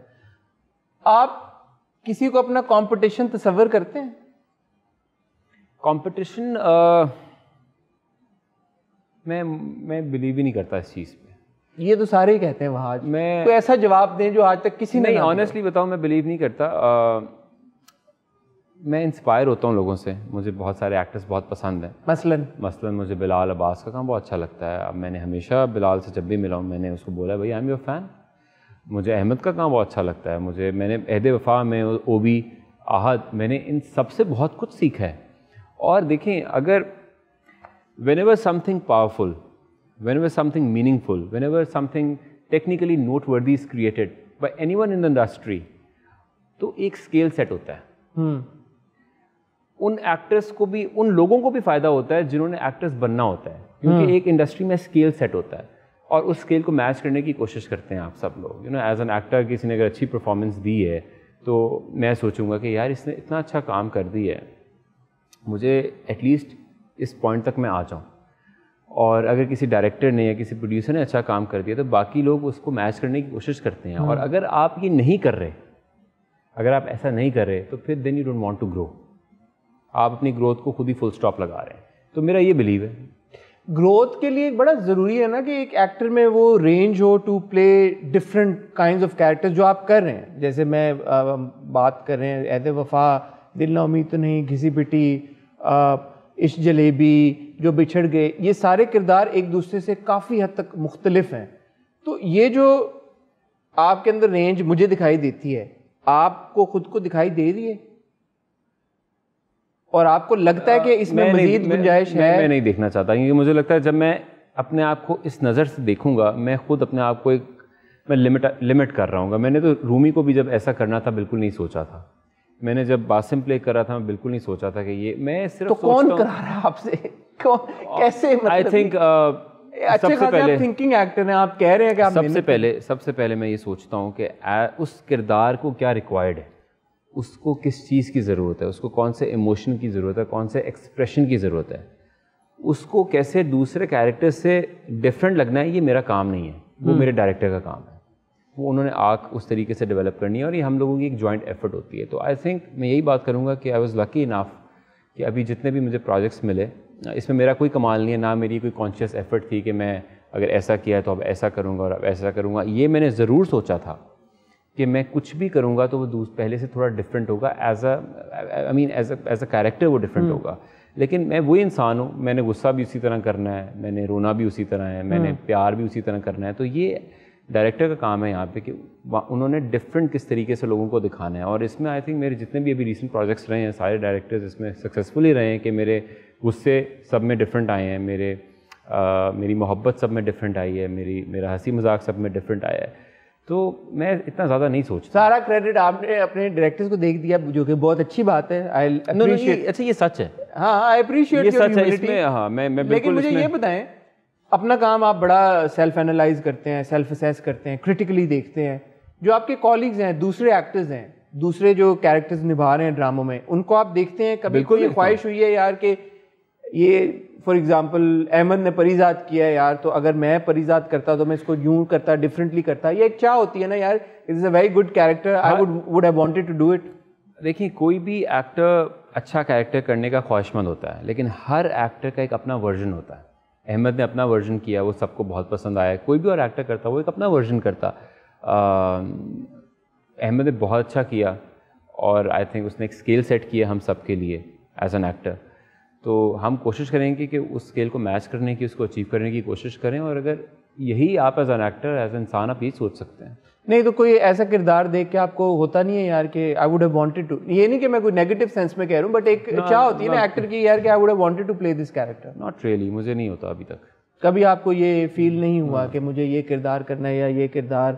आप किसी को अपना कंपटीशन तस्वर करते हैं कंपटीशन मैं मैं बिलीव ही नहीं करता इस चीज़ पे ये तो सारे ही कहते हैं वहाँ मैं कोई ऐसा जवाब दें जो आज तक किसी ने नहीं ऑनेस्टली बताऊँ मैं बिलीव नहीं करता आ, मैं इंस्पायर होता हूँ लोगों से मुझे बहुत सारे एक्टर्स बहुत पसंद हैं मसलन मसलन मुझे बिलाल अब्बास का काम बहुत अच्छा लगता है अब मैंने हमेशा बिलाल से जब भी मिला हूँ मैंने उसको बोला भाई आई एम योर फ़ैन मुझे अहमद का काम बहुत अच्छा लगता है मुझे मैंने अहद वफा में ओ बी आहद मैंने इन सबसे बहुत कुछ सीखा है और देखें अगर whenever something powerful whenever something meaningful whenever something technically noteworthy is created by anyone in the industry तो एक स्केल सेट होता है हम्म। उन एक्टर्स को भी उन लोगों को भी फ़ायदा होता है जिन्होंने एक्टर्स बनना होता है क्योंकि हम्म। एक इंडस्ट्री में स्केल सेट होता है और उस स्केल को मैच करने की कोशिश करते हैं आप सब लोग you know as an actor किसी ने अगर अच्छी परफॉर्मेंस दी है तो मैं सोचूंगा कि यार इसने इतना अच्छा काम कर दिया है मुझे एटलीस्ट इस पॉइंट तक मैं आ जाऊँ और अगर किसी डायरेक्टर ने या किसी प्रोड्यूसर ने अच्छा काम कर दिया तो बाकी लोग उसको मैच करने की कोशिश करते हैं और हम्म। अगर आप ये नहीं कर रहे अगर आप ऐसा नहीं कर रहे तो फिर then you don't want to grow आप अपनी ग्रोथ को खुद ही फुल स्टॉप लगा रहे हैं तो मेरा ये बिलीव है ग्रोथ के लिए बड़ा ज़रूरी है ना कि एक एक्टर में वो रेंज हो to play different kind of characters जो आप कर रहे हैं जैसे मैं आ, बात कर रहे हैं एद वफ़ा दिल ना उम्मीद तो नहीं घिसी पिटी इश जलेबी जो बिछड़ गए ये सारे किरदार एक दूसरे से काफ़ी हद तक मुख्तलिफ हैं तो ये जो आपके अंदर रेंज मुझे दिखाई देती है आपको खुद को दिखाई दे रही है और आपको लगता है कि इसमें मजीद गुंजाइश है मैं नहीं देखना चाहता क्योंकि मुझे लगता है जब मैं अपने आप को इस नज़र से देखूंगा मैं खुद अपने आप को एक मैं लिमिट लिमिट कर रहा हूँ मैंने तो रूमी को भी जब ऐसा करना था बिल्कुल नहीं सोचा था मैंने जब बासिम प्ले करा था मैं बिल्कुल नहीं सोचा था कि ये मैं सिर्फ तो कौन करा रहा है आपसे [laughs] कौन कैसे आई मतलब थिंक अच्छे खासे आप थिंकिंग एक्टर हैं आप कह रहे हैं कि आप सबसे पहले सबसे पहले मैं ये सोचता हूँ कि उस किरदार को क्या रिक्वायर्ड है उसको किस चीज़ की ज़रूरत है उसको कौन से इमोशन की ज़रूरत है कौन से एक्सप्रेशन की ज़रूरत है उसको कैसे दूसरे कैरेक्टर से डिफरेंट लगना है ये मेरा काम नहीं है वो हम्म। मेरे डायरेक्टर का काम है वो उन्होंने आग उस तरीके से डेवलप करनी है और ये हम लोगों की एक जॉइंट एफर्ट होती है तो आई थिंक मैं यही बात करूँगा कि आई वॉज़ लकी इनाफ कि अभी जितने भी मुझे प्रोजेक्ट्स मिले इसमें मेरा कोई कमाल नहीं है ना मेरी कोई कॉन्शियस एफर्ट थी कि मैं अगर ऐसा किया तो अब ऐसा करूँगा और अब ऐसा करूँगा ये मैंने ज़रूर सोचा था कि मैं कुछ भी करूँगा तो वो पहले से थोड़ा डिफरेंट होगा as I mean as as a character वो डिफरेंट हम्म। होगा लेकिन मैं वही इंसान हूँ मैंने गुस्सा भी उसी तरह करना है मैंने रोना भी उसी तरह है मैंने हम्म। प्यार भी उसी तरह करना है तो ये डायरेक्टर का काम है यहाँ पे कि उन्होंने डिफरेंट किस तरीके से लोगों को दिखाना है और इसमें आई थिंक मेरे जितने भी अभी रिसेंट प्रोजेक्ट्स रहे हैं सारे डायरेक्टर्स इसमें सक्सेसफुली रहे हैं कि मेरे गुस्से सब में डिफरेंट आए हैं मेरे आ, मेरी मोहब्बत सब में डिफरेंट आई है मेरी मेरा हंसी मजाक सब में डिफरेंट आया है तो मैं इतना ज़्यादा नहीं सोच सारा क्रेडिट आपने अपने डायरेक्टर्स को देख दिया जो कि बहुत अच्छी बात है आई अप्रिशिएट अच्छा ये सच है हाँ आई हाँ, अप्रिशिएट सच है इसमें हाँ मैं मैं लेकिन मुझे ये बताएं अपना काम आप बड़ा सेल्फ एनालाइज करते हैं सेल्फ असेस करते हैं क्रिटिकली देखते हैं जो आपके कॉलीग्स हैं दूसरे एक्टर्स हैं दूसरे जो कैरेक्टर्स निभा रहे हैं ड्रामों में उनको आप देखते हैं कभी कोई ख्वाहिश हुई है यार कि ये फॉर एग्ज़ाम्पल अहमद ने परिजात किया है यार तो अगर मैं परिजात करता तो मैं इसको यूं करता डिफरेंटली करता ये एक चाह होती है ना यार it is a very good character I would would have wanted to do it देखिए कोई भी एक्टर अच्छा कैरेक्टर करने का ख्वाहिशमंद होता है लेकिन हर एक्टर का एक अपना वर्जन होता है अहमद ने अपना वर्जन किया वो सबको बहुत पसंद आया कोई भी और एक्टर करता वो एक अपना वर्जन करता अहमद ने बहुत अच्छा किया और आई थिंक उसने एक स्केल सेट किया हम सब के लिए एज एन एक्टर तो हम कोशिश करेंगे कि उस स्केल को मैच करने की उसको अचीव करने की कोशिश करें और अगर यही आप एज एन एक्टर एज इंसान आप ये सोच सकते हैं नहीं तो कोई ऐसा किरदार देख के आपको होता नहीं है यार कि I would have wanted to ये नहीं कि मैं कोई नेगेटिव सेंस में कह रहा हूँ बट एक चाह होती है ना एक्टर की यार कि I would have wanted to play this character not really मुझे नहीं होता अभी तक कभी आपको ये फील नहीं हुआ hmm. कि मुझे ये किरदार करना है या ये किरदार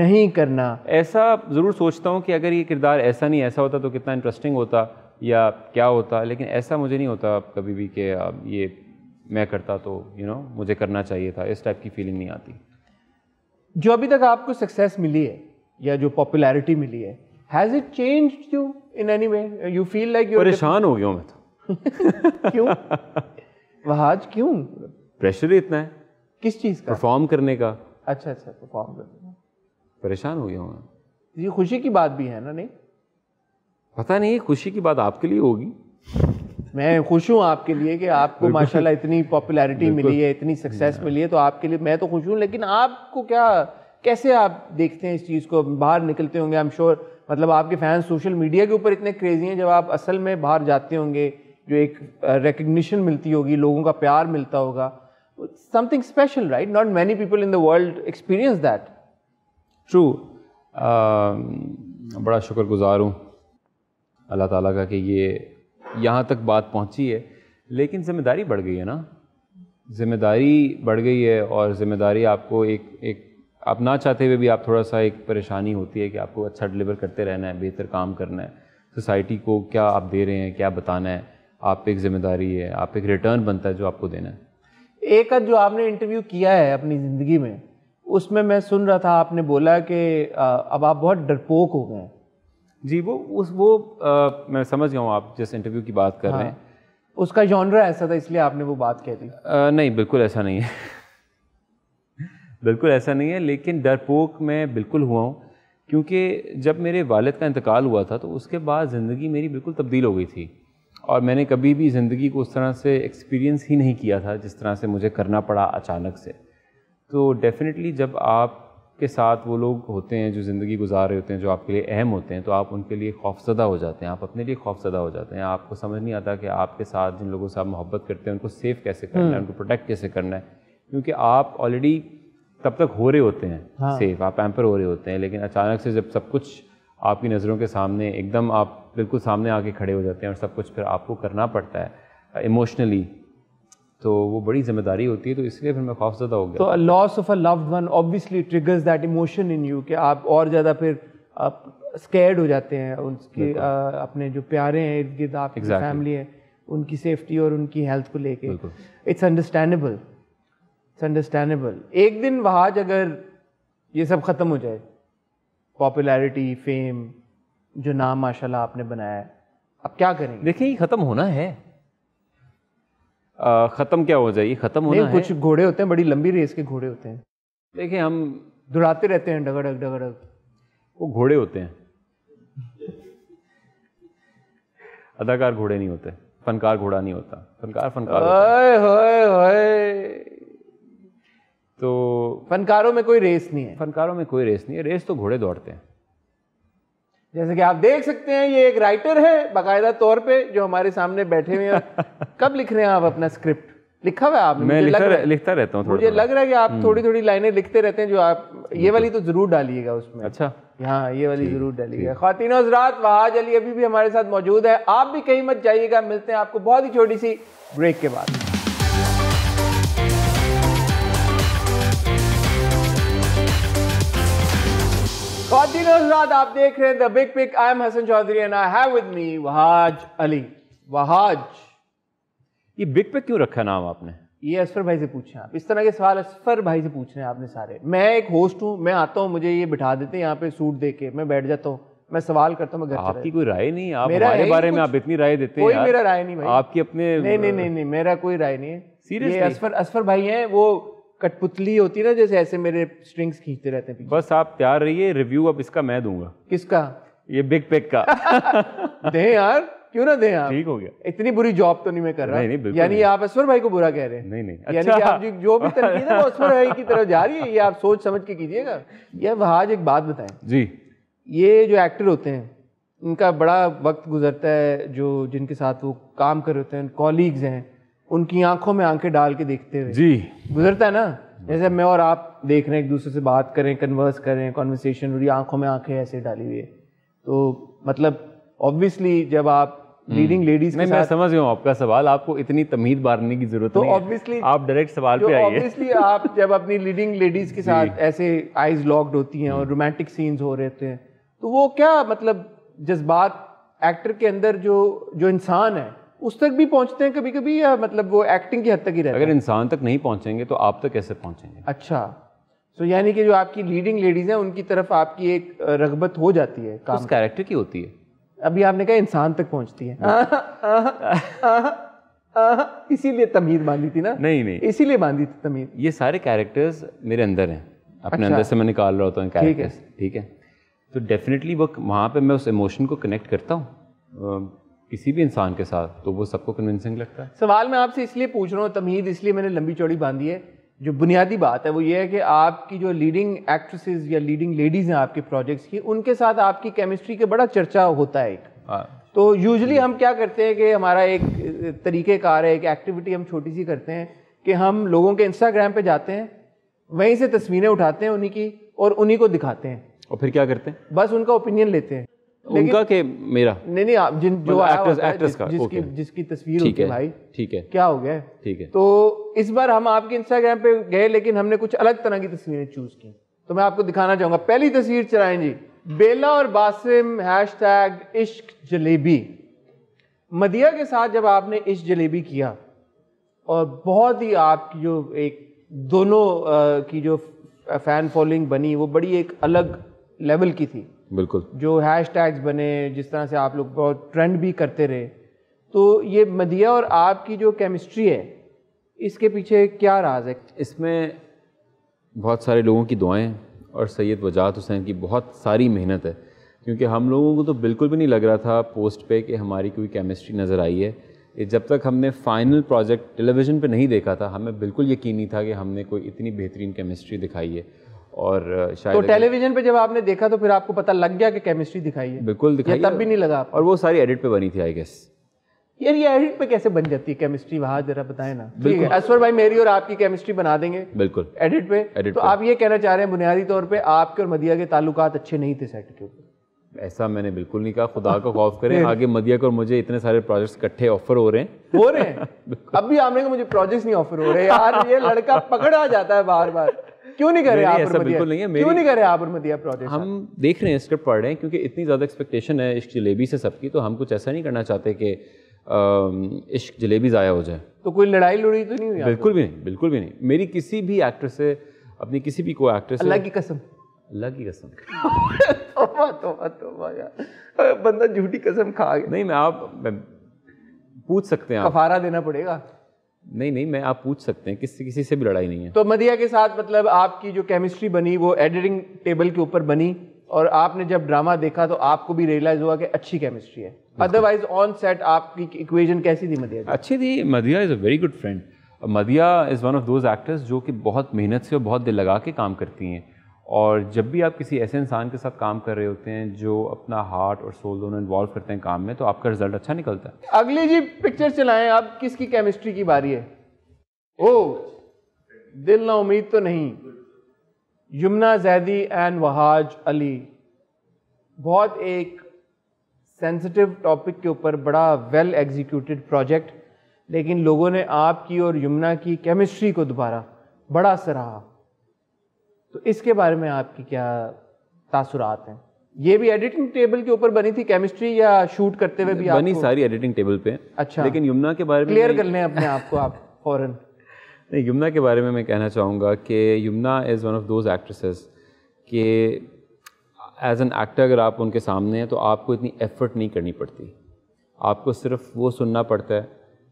नहीं करना ऐसा ज़रूर सोचता हूँ कि अगर ये किरदार ऐसा नहीं ऐसा होता तो कितना इंटरेस्टिंग होता या क्या होता लेकिन ऐसा मुझे नहीं होता कभी भी कि ये मैं करता तो यू you नो know, मुझे करना चाहिए था इस टाइप की फीलिंग नहीं आती जो अभी तक आपको सक्सेस मिली है या जो पॉपुलैरिटी मिली है has it change you in any way you feel like you परेशान हो गया हूँ मैं तो [laughs] क्यों वहाज क्यों प्रेशर ही इतना है किस चीज़ का परफॉर्म करने का अच्छा अच्छा परफॉर्म करने का परेशान हो गया हूँ ये खुशी की बात भी है ना नहीं पता नहीं खुशी की बात आपके लिए होगी मैं खुश हूँ आपके लिए कि आपको माशाल्लाह इतनी पॉपुलैरिटी मिली है इतनी सक्सेस मिली है तो आपके लिए मैं तो खुश हूँ लेकिन आपको क्या कैसे आप देखते हैं इस चीज़ को बाहर निकलते होंगे आई एम श्योर मतलब आपके फैंस सोशल मीडिया के ऊपर इतने क्रेजी हैं जब आप असल में बाहर जाते होंगे जो एक रिकग्निशन मिलती होगी लोगों का प्यार मिलता होगा something special right not many people in the world experience that true बड़ा शुक्रगुजार हूँ अल्लाह ताला का कि ये यहाँ तक बात पहुँची है लेकिन ज़िम्मेदारी बढ़ गई है ना ज़िम्मेदारी बढ़ गई है और ज़िम्मेदारी आपको एक एक आप ना चाहते हुए भी आप थोड़ा सा एक परेशानी होती है कि आपको अच्छा डिलीवर करते रहना है बेहतर काम करना है सोसाइटी को क्या आप दे रहे हैं क्या बताना है आप पे एक ज़िम्मेदारी है आप एक रिटर्न बनता है जो आपको देना है एक जो आपने इंटरव्यू किया है अपनी ज़िंदगी में उसमें मैं सुन रहा था आपने बोला कि अब आप बहुत डरपोक हो गए हैं जी वो उस वो आ, मैं समझ गया हूँ आप जिस इंटरव्यू की बात कर हाँ। रहे हैं हाँ। उसका जॉनरा ऐसा था इसलिए आपने वो बात कह दी नहीं बिल्कुल ऐसा नहीं है [laughs] बिल्कुल ऐसा नहीं है लेकिन डरपोक मैं बिल्कुल हुआ हूँ क्योंकि जब मेरे वालद का इंतकाल हुआ था तो उसके बाद ज़िंदगी मेरी बिल्कुल तब्दील हो गई थी और मैंने कभी भी ज़िंदगी को उस तरह से एक्सपीरियंस ही नहीं किया था जिस तरह से मुझे करना पड़ा अचानक से तो डेफ़िनेटली जब आप के साथ वो लोग होते हैं जो ज़िंदगी गुजार रहे होते हैं जो आपके लिए अहम होते हैं तो आप उनके लिए खौफजदा हो जाते हैं आप अपने लिए खौफजदा हो जाते हैं आपको समझ नहीं आता कि आपके साथ जिन लोगों से आप मोहब्बत करते हैं उनको सेफ़ कैसे करना है हम्म। उनको प्रोटेक्ट कैसे करना है क्योंकि आप ऑलरेडी तब तक हो रहे होते हैं हाँ। सेफ आप एम्पर हो रहे होते हैं लेकिन अचानक से जब सब कुछ आपकी नज़रों के सामने एकदम आप बिल्कुल सामने आके खड़े हो जाते हैं और सब कुछ फिर आपको करना पड़ता है इमोशनली तो वो बड़ी जिम्मेदारी होती है तो इसलिए फिर मैं खौफजदा हो गया तो loss of a loved one obviously triggers that emotion in you कि आप और ज़्यादा फिर आप स्केर्ड हो जाते हैं उनके अपने जो प्यारे हैं इर्द गिर्द आपकी exactly. फैमिली है उनकी सेफ्टी और उनकी हेल्थ को लेके इट्स अंडरस्टैंडेबल इट्स अंडरस्टैंडेबल एक दिन वहाज अगर ये सब ख़त्म हो जाए पॉपुलैरिटी फेम जो नाम माशाल्लाह आपने बनाया है अब क्या करेंगे देखिए ये ख़त्म होना है ख़त्म क्या हो जाएगी ख़त्म होना कुछ घोड़े होते हैं बड़ी लंबी रेस के घोड़े होते हैं देखिए हम दुड़ाते रहते हैं डगड़ग डगड़ग वो घोड़े होते हैं अदाकार घोड़े नहीं होते फनकार घोड़ा नहीं होता फनकार फनकार ओए होए होए तो फनकारों में कोई रेस नहीं है फनकारों में कोई रेस नहीं है रेस तो घोड़े दौड़ते हैं जैसे कि आप देख सकते हैं ये एक राइटर है बाकायदा तौर पे जो हमारे सामने बैठे हुए हैं [laughs] कब लिख रहे हैं आप अपना स्क्रिप्ट लिखा हुआ आप आपने मैं लिखता, रह, लिखता रहता हूँ मुझे लग रहा है कि आप हम्म। थोड़ी थोड़ी लाइनें लिखते रहते हैं जो आप ये वाली तो जरूर डालिएगा उसमें अच्छा हाँ ये वाली जरूर डालिएगा खातिन हजरात वहाज अली अभी भी हमारे साथ मौजूद है आप भी कहीं मत जाइएगा मिलते हैं आपको बहुत ही छोटी सी ब्रेक के बाद बहुत दिनों आप देख रहे हैं the big pic I am Hasan Chaudhry and I have with me Wahaj Ali Wahaj ये बिग पिक क्यों रखा नाम आपने ये असफर भाई से पूछे आप इस तरह के सवाल असफर भाई से पूछ रहे हैं आपने सारे मैं एक होस्ट हूँ मैं आता हूँ मुझे ये बिठा देते हैं यहाँ पे सूट दे के मैं बैठ जाता हूँ मैं सवाल करता हूँ आपकी कोई राय नहीं आप मेरा हमारे बारे में आप इतनी राय देते हैं कोई मेरा राय नहीं भाई आपकी अपने नहीं नहीं नहीं मेरा कोई राय नहीं है सीरियस असफर असफर भाई हैं वो कठपुतली होती है ना जैसे ऐसे मेरे स्ट्रिंग्स खींचते रहते हैं बस आप तैयार रहिए रिव्यू अब इसका मैं दूंगा किसका ये बिग पिक का [laughs] दे यार क्यों ना दे आप ठीक हो गया इतनी बुरी जॉब तो नहीं मैं कर रहा नहीं, नहीं, यानी आप अश्वर भाई को बुरा कह रहे हैं नहीं नहीं अच्छा। आप जो भी तरकीब है वो अश्वर भाई की तरफ जा रही है ये आप सोच समझ के कीजिएगा ये आज एक बात बताएं जी ये जो एक्टर होते हैं उनका बड़ा वक्त गुजरता है जो जिनके साथ वो काम कर रहे होते हैं कॉलीग्स हैं उनकी आंखों में आंखें डाल के देखते हुए जी गुजरता है ना जैसे मैं और आप देख रहे हैं एक दूसरे से बात करें कन्वर्स करें कॉन्वर्सेशन हो रही आंखों में आंखें ऐसे डाली हुई है तो मतलब ऑब्वियसली जब आप लीडिंग हम्म। लेडीज मैं, मैं समझ गया आपका सवाल आपको इतनी तमीज बारने की जरूरत तो ऑब्वियसली आप डायरेक्ट सवाल पे तो आइए ऑब्वियसली आप जब अपनी लीडिंग लेडीज के [laughs] साथ ऐसे आईज लॉक्ड होती हैं और रोमांटिक हम्म। सीन्स हो रहे हैं तो वो क्या मतलब जज्बात एक्टर के अंदर जो जो इंसान है उस तक भी पहुंचते हैं कभी कभी या मतलब वो एक्टिंग की हद तक ही रहता अगर इंसान तक नहीं पहुंचेंगे तो आप तक कैसे पहुंचेंगे अच्छा सो यानी कि जो आपकी लीडिंग लेडीज हैं उनकी तरफ आपकी एक रगबत हो जाती है काम उस कैरेक्टर की होती है अभी आपने कहा इंसान तक पहुंचती है इसीलिए तमीज बांधी थी ना नहीं नहीं इसीलिए बांधी थी तमीज ये सारे कैरेक्टर्स मेरे अंदर हैं अपने अच्छा। अंदर से मैं निकाल रहा होता हूँ कैरेक्टर्स ठीक है तो डेफिनेटली वो वहाँ पे मैं उस इमोशन को कनेक्ट करता हूँ किसी भी इंसान के साथ तो वो सबको कन्विंसिंग लगता है सवाल मैं आपसे इसलिए पूछ रहा हूँ तमीद इसलिए मैंने लंबी चौड़ी बांधी है जो बुनियादी बात है वो ये है कि आपकी जो लीडिंग एक्ट्रेसेस या लीडिंग लेडीज़ हैं आपके प्रोजेक्ट्स की उनके साथ आपकी केमिस्ट्री के बड़ा चर्चा होता है एक हाँ। तो यूजली हम क्या करते हैं कि हमारा एक तरीक़ेकार है एक एक्टिविटी हम छोटी सी करते हैं कि हम लोगों के इंस्टाग्राम पे जाते हैं वहीं से तस्वीरें उठाते हैं उन्हीं की और उन्हीं को दिखाते हैं और फिर क्या करते हैं बस उनका ओपिनियन लेते हैं उनका के मेरा नहीं नहीं जिन जो एक्ट्रेस मतलब एक्ट्रेस का जिसकी जिसकी तस्वीर ठीक है भाई ठीक है क्या हो गया ठीक है तो इस बार हम आपके इंस्टाग्राम पे गए लेकिन हमने कुछ अलग तरह की तस्वीरें चूज की तो मैं आपको दिखाना चाहूंगा पहली तस्वीर चलाएं जी बेला और बासिम हैश टैग इश्क जलेबी मदिया के साथ जब आपने इश्क जलेबी किया और बहुत ही आपकी जो एक दोनों की जो फैन फॉलोइंग बनी वो बड़ी एक अलग लेवल की थी बिल्कुल जो हैश टैग्स बने जिस तरह से आप लोग बहुत ट्रेंड भी करते रहे तो ये मदिया और आपकी जो केमिस्ट्री है इसके पीछे क्या राज है इसमें बहुत सारे लोगों की दुआएं और सैयद वजात हुसैन की बहुत सारी मेहनत है क्योंकि हम लोगों को तो बिल्कुल भी नहीं लग रहा था पोस्ट पे कि हमारी कोई केमिस्ट्री नज़र आई है ये जब तक हमने फाइनल प्रोजेक्ट टेलीविज़न पे नहीं देखा था हमें बिल्कुल यकीन नहीं था कि हमने कोई इतनी बेहतरीन केमिस्ट्री दिखाई है और तो शायद तो टेलीविजन पे जब आपने देखा तो फिर आपको पता लग गया कि केमिस्ट्री दिखाई है बिल्कुल दिखाई तब भी नहीं लगा और वो सारी एडिट पे बनी थी आई गेस यार ये एडिट पे कैसे बन जाती है केमिस्ट्री वहां जरा बताए ना ठीक असवर भाई मेरी और आपकी केमिस्ट्री बना देंगे बिल्कुल एडिट पे एडिट तो पे। आप ये कहना चाह रहे हैं बुनियादी तौर पर आपके और मदिया के ताल्लुकात अच्छे नहीं थे सेट के ऊपर ऐसा मैंने बिल्कुल नहीं कहा खुदा का खौफ करें आगे मदिया को मुझे इतने सारे प्रोजेक्ट्स इकट्ठे ऑफर हो रहे हैं हो रहे हैं [laughs] अब भी आमने को मुझे प्रोजेक्ट्स नहीं ऑफर हो रहे यार ये लड़का पकड़ा जाता है बार बार क्यों नहीं कर रहे आप बिल्कुल नहीं है क्यों नहीं कर रहे आप प्रोजेक्ट हम देख रहे हैं स्क्रिप्ट पढ़ रहे हैं क्योंकि इतनी ज़्यादा एक्सपेक्टेशन है इश्क जलेबी से सबकी तो हम कुछ ऐसा नहीं करना चाहते कि इश्क जलेबी ज़ाया हो जाए तो कोई लड़ाई लड़ी तो नहीं हुई बिल्कुल भी नहीं बिल्कुल भी नहीं मेरी किसी भी एक्टर से अपनी किसी भी को एक्टर से अल्लाह की कसम अल्लाह की कसम तोबा तोबा तोबा यार बंदा झूठी कसम खा गया नहीं मैं आप पूछ सकते हैं कफारा देना पड़ेगा नहीं नहीं मैं आप पूछ सकते हैं किसी किसी से भी लड़ाई नहीं है तो मदिया के साथ मतलब आपकी जो केमिस्ट्री बनी वो एडिटिंग टेबल के ऊपर बनी और आपने जब ड्रामा देखा तो आपको भी रियलाइज हुआ कि अच्छी केमिस्ट्री है अदरवाइज ऑन सेट आपकी इक्वेजन कैसी थी मदिया अच्छी थी Madiha is a very good friend Madiha is one of those actors जो कि बहुत मेहनत से और बहुत दिल लगा के काम करती हैं और जब भी आप किसी ऐसे इंसान के साथ काम कर रहे होते हैं जो अपना हार्ट और सोल दोनों इन्वॉल्व करते हैं काम में तो आपका रिजल्ट अच्छा निकलता है अगली जी पिक्चर चलाएं आप किसकी केमिस्ट्री की बारी है ओ दिल ना उम्मीद तो नहीं यमुना जैदी एंड वहाज अली बहुत एक सेंसिटिव टॉपिक के ऊपर बड़ा वेल एग्जीक्यूटेड प्रोजेक्ट लेकिन लोगों ने आपकी और यमुना की केमिस्ट्री को दोबारा बड़ा सराहा तो इसके बारे में आपकी क्या तासुरात हैं ये भी एडिटिंग टेबल के ऊपर बनी थी केमिस्ट्री या शूट करते हुए भी बनी आपको? सारी एडिटिंग टेबल पे अच्छा लेकिन यमुना के बारे में क्लियर कर लें अपने आप को आप [laughs] फौरन नहीं यमुना के बारे में मैं कहना चाहूँगा कि Yumna is one of those actresses कि एज एन एक्टर अगर आप उनके सामने हैं तो आपको इतनी एफर्ट नहीं करनी पड़ती आपको सिर्फ वो सुनना पड़ता है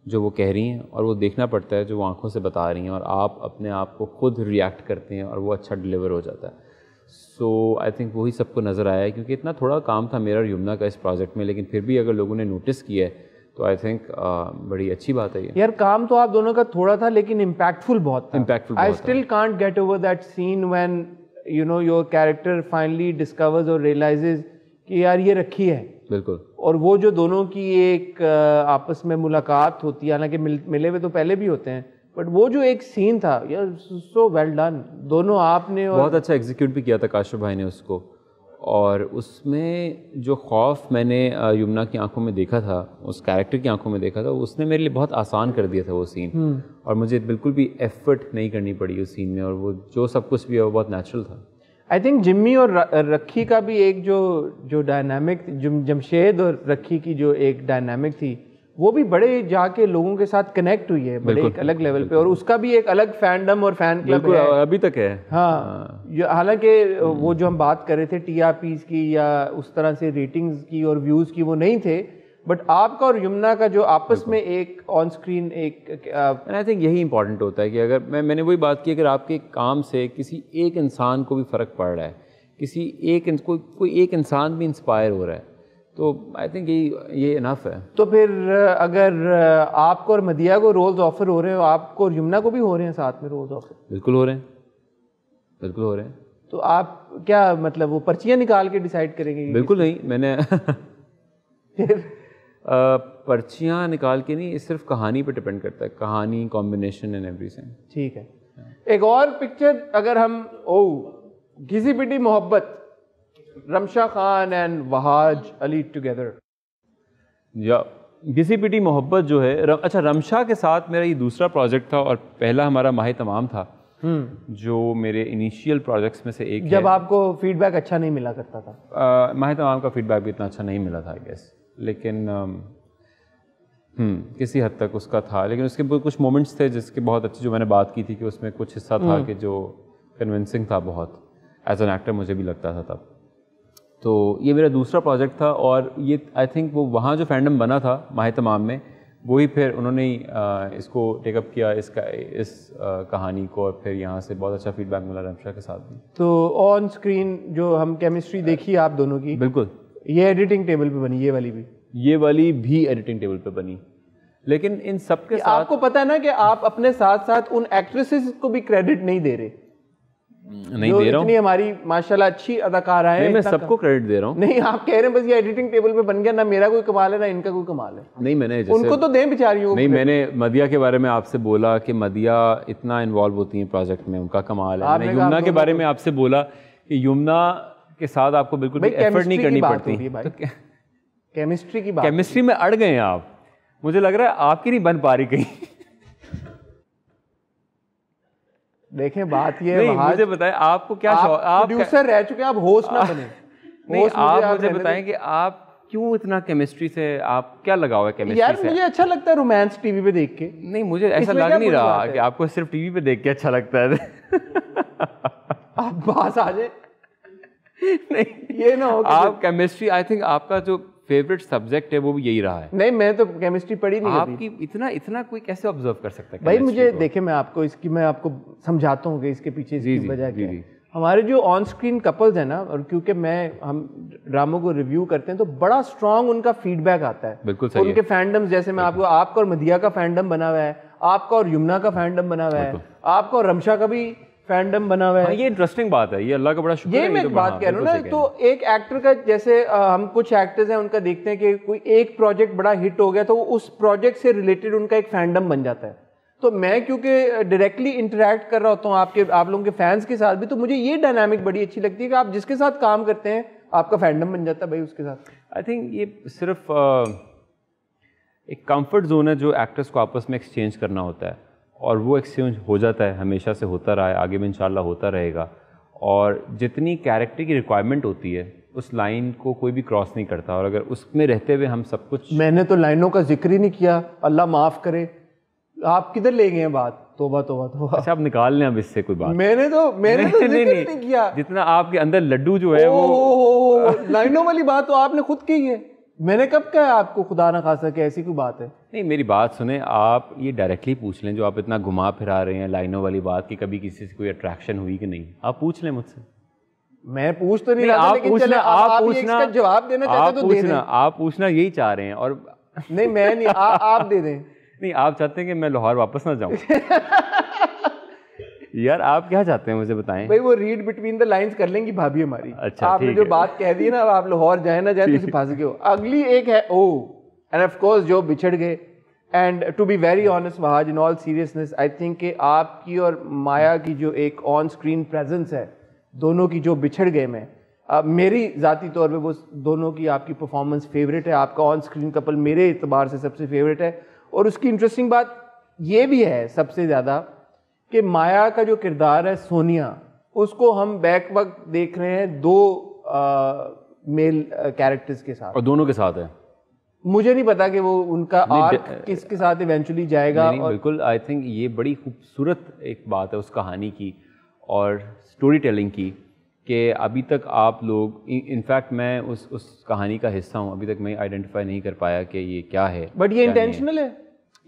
जो वो कह रही हैं और वो देखना पड़ता है जो वो आँखों से बता रही हैं और आप अपने आप को खुद रिएक्ट करते हैं और वो अच्छा डिलीवर हो जाता है सो आई थिंक वही सबको नज़र आया है क्योंकि इतना थोड़ा काम था मेरा और यमुना का इस प्रोजेक्ट में लेकिन फिर भी अगर लोगों ने नोटिस किया है तो आई थिंक uh, बड़ी अच्छी बात है यार काम तो आप दोनों का थोड़ा था लेकिन इम्पैक्टफुल बहुत था impactful I still can't get over that scene when you know your character finally discovers और रियलाइजेज कि यार ये रखी है बिल्कुल और वो जो दोनों की एक आपस में मुलाकात होती है हालांकि मिल, मिले हुए तो पहले भी होते हैं बट वो जो एक सीन था सो वेल डन दोनों आपने और बहुत अच्छा एग्जीक्यूट भी किया था काशिफ भाई ने उसको और उसमें जो खौफ मैंने यमुना की आंखों में देखा था उस कैरेक्टर की आंखों में देखा था उसने मेरे लिए बहुत आसान कर दिया था वो सीन हम्म। और मुझे बिल्कुल भी एफर्ट नहीं करनी पड़ी उस सीन में और वो जो सब कुछ भी है वो बहुत नेचुरल था आई थिंक जिम्मी और रखी का भी एक जो जो डायनामिक जमशेद और रखी की जो एक डायनामिक थी वो भी बड़े जाके लोगों के साथ कनेक्ट हुई है बड़े एक अलग लेवल पे और उसका भी एक अलग फैंडम और फैन क्लब है अभी तक है हाँ, हाँ। हालांकि वो हम्म। जो हम बात कर रहे थे टी की या उस तरह से रेटिंग्स की और व्यूज़ की वो नहीं थे बट आपका और यमुना का जो आपस में एक ऑन स्क्रीन एक आई थिंक यही इंपॉर्टेंट होता है कि अगर मैं मैंने वही बात की अगर आपके काम से किसी एक इंसान को भी फ़र्क पड़ रहा है किसी एक कोई कोई एक इंसान भी इंस्पायर हो रहा है तो आई थिंक यही ये इनफ है तो फिर अगर आपको और मदिया को रोल्स ऑफर हो रहे हैं आपको और यमुना को भी हो रहे हैं साथ में रोल्स ऑफर बिल्कुल हो रहे हैं बिल्कुल हो रहे हैं तो आप क्या मतलब वो पर्चियाँ निकाल के डिसाइड करेंगे बिल्कुल नहीं मैंने [laughs] फिर पर्चियाँ निकाल के नहीं सिर्फ कहानी पर डिपेंड करता है कहानी कॉम्बिनेशन एंड थिंग ठीक है हाँ। एक और पिक्चर अगर हम ओ घिसी पिटी मोहब्बत रमशा खान एंड वहाज अली टुगेदर या घिसी पिटी मोहब्बत जो है र, अच्छा रमशा के साथ मेरा ये दूसरा प्रोजेक्ट था और पहला हमारा माह तमाम था हम्म। जो मेरे इनिशियल प्रोजेक्ट्स में से एक जब आपको फीडबैक अच्छा नहीं मिला करता था माह तमाम का फीडबैक भी इतना अच्छा नहीं मिला था आई गेस लेकिन हम्म, किसी हद तक उसका था लेकिन उसके कुछ मोमेंट्स थे जिसके बहुत अच्छे जो मैंने बात की थी कि उसमें कुछ हिस्सा था हम्म। कि जो कन्विंसिंग था बहुत एज एन एक्टर मुझे भी लगता था तब तो ये मेरा दूसरा प्रोजेक्ट था और ये आई थिंक वो वहाँ जो फैंडम बना था माह तमाम में वही फिर उन्होंने इसको टेकअप किया इसका इस कहानी को और फिर यहाँ से बहुत अच्छा फीडबैक मिला रमशा के साथ भी तो ऑन स्क्रीन जो हम केमिस्ट्री देखी आप दोनों की बिल्कुल ये एडिटिंग टेबल पे बनी ये वाली भी ये वाली भी एडिटिंग टेबल पे बनी लेकिन इन सब के साथ आपको पता है ना कि आप अपने साथ साथ उन एक्ट्रेसेस को भी क्रेडिट नहीं दे रहे नहीं दे रहा हूँ हमारी माशाल्लाह अच्छी अदाकारा है मैं सबको क्रेडिट दे रहा हूँ नहीं आप कह रहे हैं बस ये एडिटिंग टेबल पे बन गया ना मेरा कोई कमाल है ना इनका कोई कमाल है नहीं मैंने उनको तो दे दें हूँ नहीं मैंने मदिया के बारे में आपसे बोला कि मदिया इतना इन्वॉल्व होती है प्रोजेक्ट में उनका कमाल है यमुना के बारे में आपसे बोला कि यमुना के साथ आपको बिल्कुल भी एफर्ट नहीं करनी पड़ती केमिस्ट्री की बात केमिस्ट्री तो में अड़ गए हैं आप मुझे लग रहा है आपकी नहीं बन पा रही कहीं देखें बात ये है मुझे बताएं आपको क्या आप, आप प्रोड्यूसर रह चुके आप होस्ट ना बने नहीं आप मुझे बताएं कि आप क्यों इतना केमिस्ट्री से आप क्या लगाव है केमिस्ट्री यार से? मुझे अच्छा लगता है रोमांस टीवी पे देख के नहीं मुझे ऐसा लग नहीं रहा कि आपको सिर्फ टीवी पे देख के अच्छा लगता है आप बास आ जाए [laughs] नहीं ये ना हो आप केमिस्ट्री आई थिंक आपका जो फेवरेट सब्जेक्ट है वो भी यही रहा है नहीं मैं तो केमिस्ट्री पढ़ी नहीं आपकी इतना इतना कोई कैसे ऑब्जर्व कर सकता है भाई मुझे देखे मैं आपको इसकी मैं आपको समझाता हूँ कि इसके पीछे इसकी वजह क्या है हमारे जो ऑन स्क्रीन कपल्स हैं ना और क्योंकि मैं हम ड्रामों को रिव्यू करते हैं तो बड़ा स्ट्रांग उनका फीडबैक आता है बिल्कुल सही उनके फैंडम्स जैसे मैं आपको आपका और मदिया का फैंडम बना हुआ है आपका और यमुना का फैंडम बना हुआ है आपका और रमशा का भी फैंडम बना हुआ है हाँ, ये इंटरेस्टिंग बात है ये अल्लाह का बड़ा शुक्रिया ये मैं तो बात कह रहा हूँ ना तो एक एक्टर का जैसे हम कुछ एक्टर्स हैं उनका देखते हैं कि कोई एक प्रोजेक्ट बड़ा हिट हो गया तो उस प्रोजेक्ट से रिलेटेड उनका एक फैंडम बन जाता है तो मैं क्योंकि डायरेक्टली इंटरेक्ट कर रहा होता हूँ आपके आप लोगों के फैंस के साथ भी तो मुझे ये डायनामिक बड़ी अच्छी लगती है कि आप जिसके साथ काम करते हैं आपका फैंडम बन जाता है भाई उसके साथ आई थिंक ये सिर्फ एक कंफर्ट जोन है जो एक्टर्स को आपस में एक्सचेंज करना होता है और वो एक्सचेंज हो जाता है हमेशा से होता रहा है आगे भी इन होता रहेगा और जितनी कैरेक्टर की रिक्वायरमेंट होती है उस लाइन को कोई भी क्रॉस नहीं करता और अगर उसमें रहते हुए हम सब कुछ मैंने तो लाइनों का जिक्र ही नहीं किया अल्लाह माफ़ करे आप किधर ले गए बात तोबा तोबा तोबा अच्छा आप निकाल लें अब इससे कोई बात मैंने तो मैंने नहीं, तो नहीं, नहीं, नहीं किया जितना आपके अंदर लड्डू जो है वो लाइनों वाली बात तो आपने खुद की है मैंने कब कहा आपको खुदा ना खासा कि ऐसी कोई बात है नहीं मेरी बात सुने आप ये डायरेक्टली पूछ लें जो आप इतना घुमा फिरा रहे हैं लाइनों वाली बात कि कभी किसी से कोई अट्रैक्शन हुई कि नहीं आप पूछ लें मुझसे मैं पूछ तो नहीं, आप पूछना आप पूछना जवाब देना आप तो पूछना आप पूछना यही चाह रहे हैं और [laughs] नहीं मैं नहीं आ, आप दे दें [laughs] नहीं आप चाहते हैं कि मैं लाहौर वापस ना जाऊं [laughs] यार आप क्या चाहते हैं मुझे बताएं भाई वो रीड बिटवीन द लाइंस कर लेंगी भाभी हमारी अच्छा आपने जो बात कह दी ना आप लाहौर जाए ना जाए तो फंस गए हो अगली एक है ओ एंड ऑफ कोर्स जो बिछड़ गए and to be very honest Wahaj in all seriousness I think कि आपकी और माया की जो एक ऑन स्क्रीन प्रेजेंस है दोनों की जो बिछड़ गए मैं Uh, मेरी ज़ाती तौर पे वो दोनों की आपकी परफॉर्मेंस फेवरेट है आपका ऑन स्क्रीन कपल मेरे अतबार से सबसे फेवरेट है और उसकी इंटरेस्टिंग बात ये भी है सबसे ज़्यादा कि माया का जो किरदार है सोनिया उसको हम बैक वक्त देख रहे हैं दो आ, मेल कैरेक्टर्स के साथ और दोनों के साथ है मुझे नहीं पता कि वो उनका आर्क किसके साथ इवेंचुअली जाएगा नहीं, नहीं, और बिल्कुल आई थिंक ये बड़ी खूबसूरत एक बात है उस कहानी की और स्टोरी टेलिंग की कि अभी तक आप लोग इनफैक्ट मैं उस उस कहानी का हिस्सा हूँ अभी तक मैं आइडेंटिफाई नहीं कर पाया कि ये क्या है बट ये इंटेंशनल है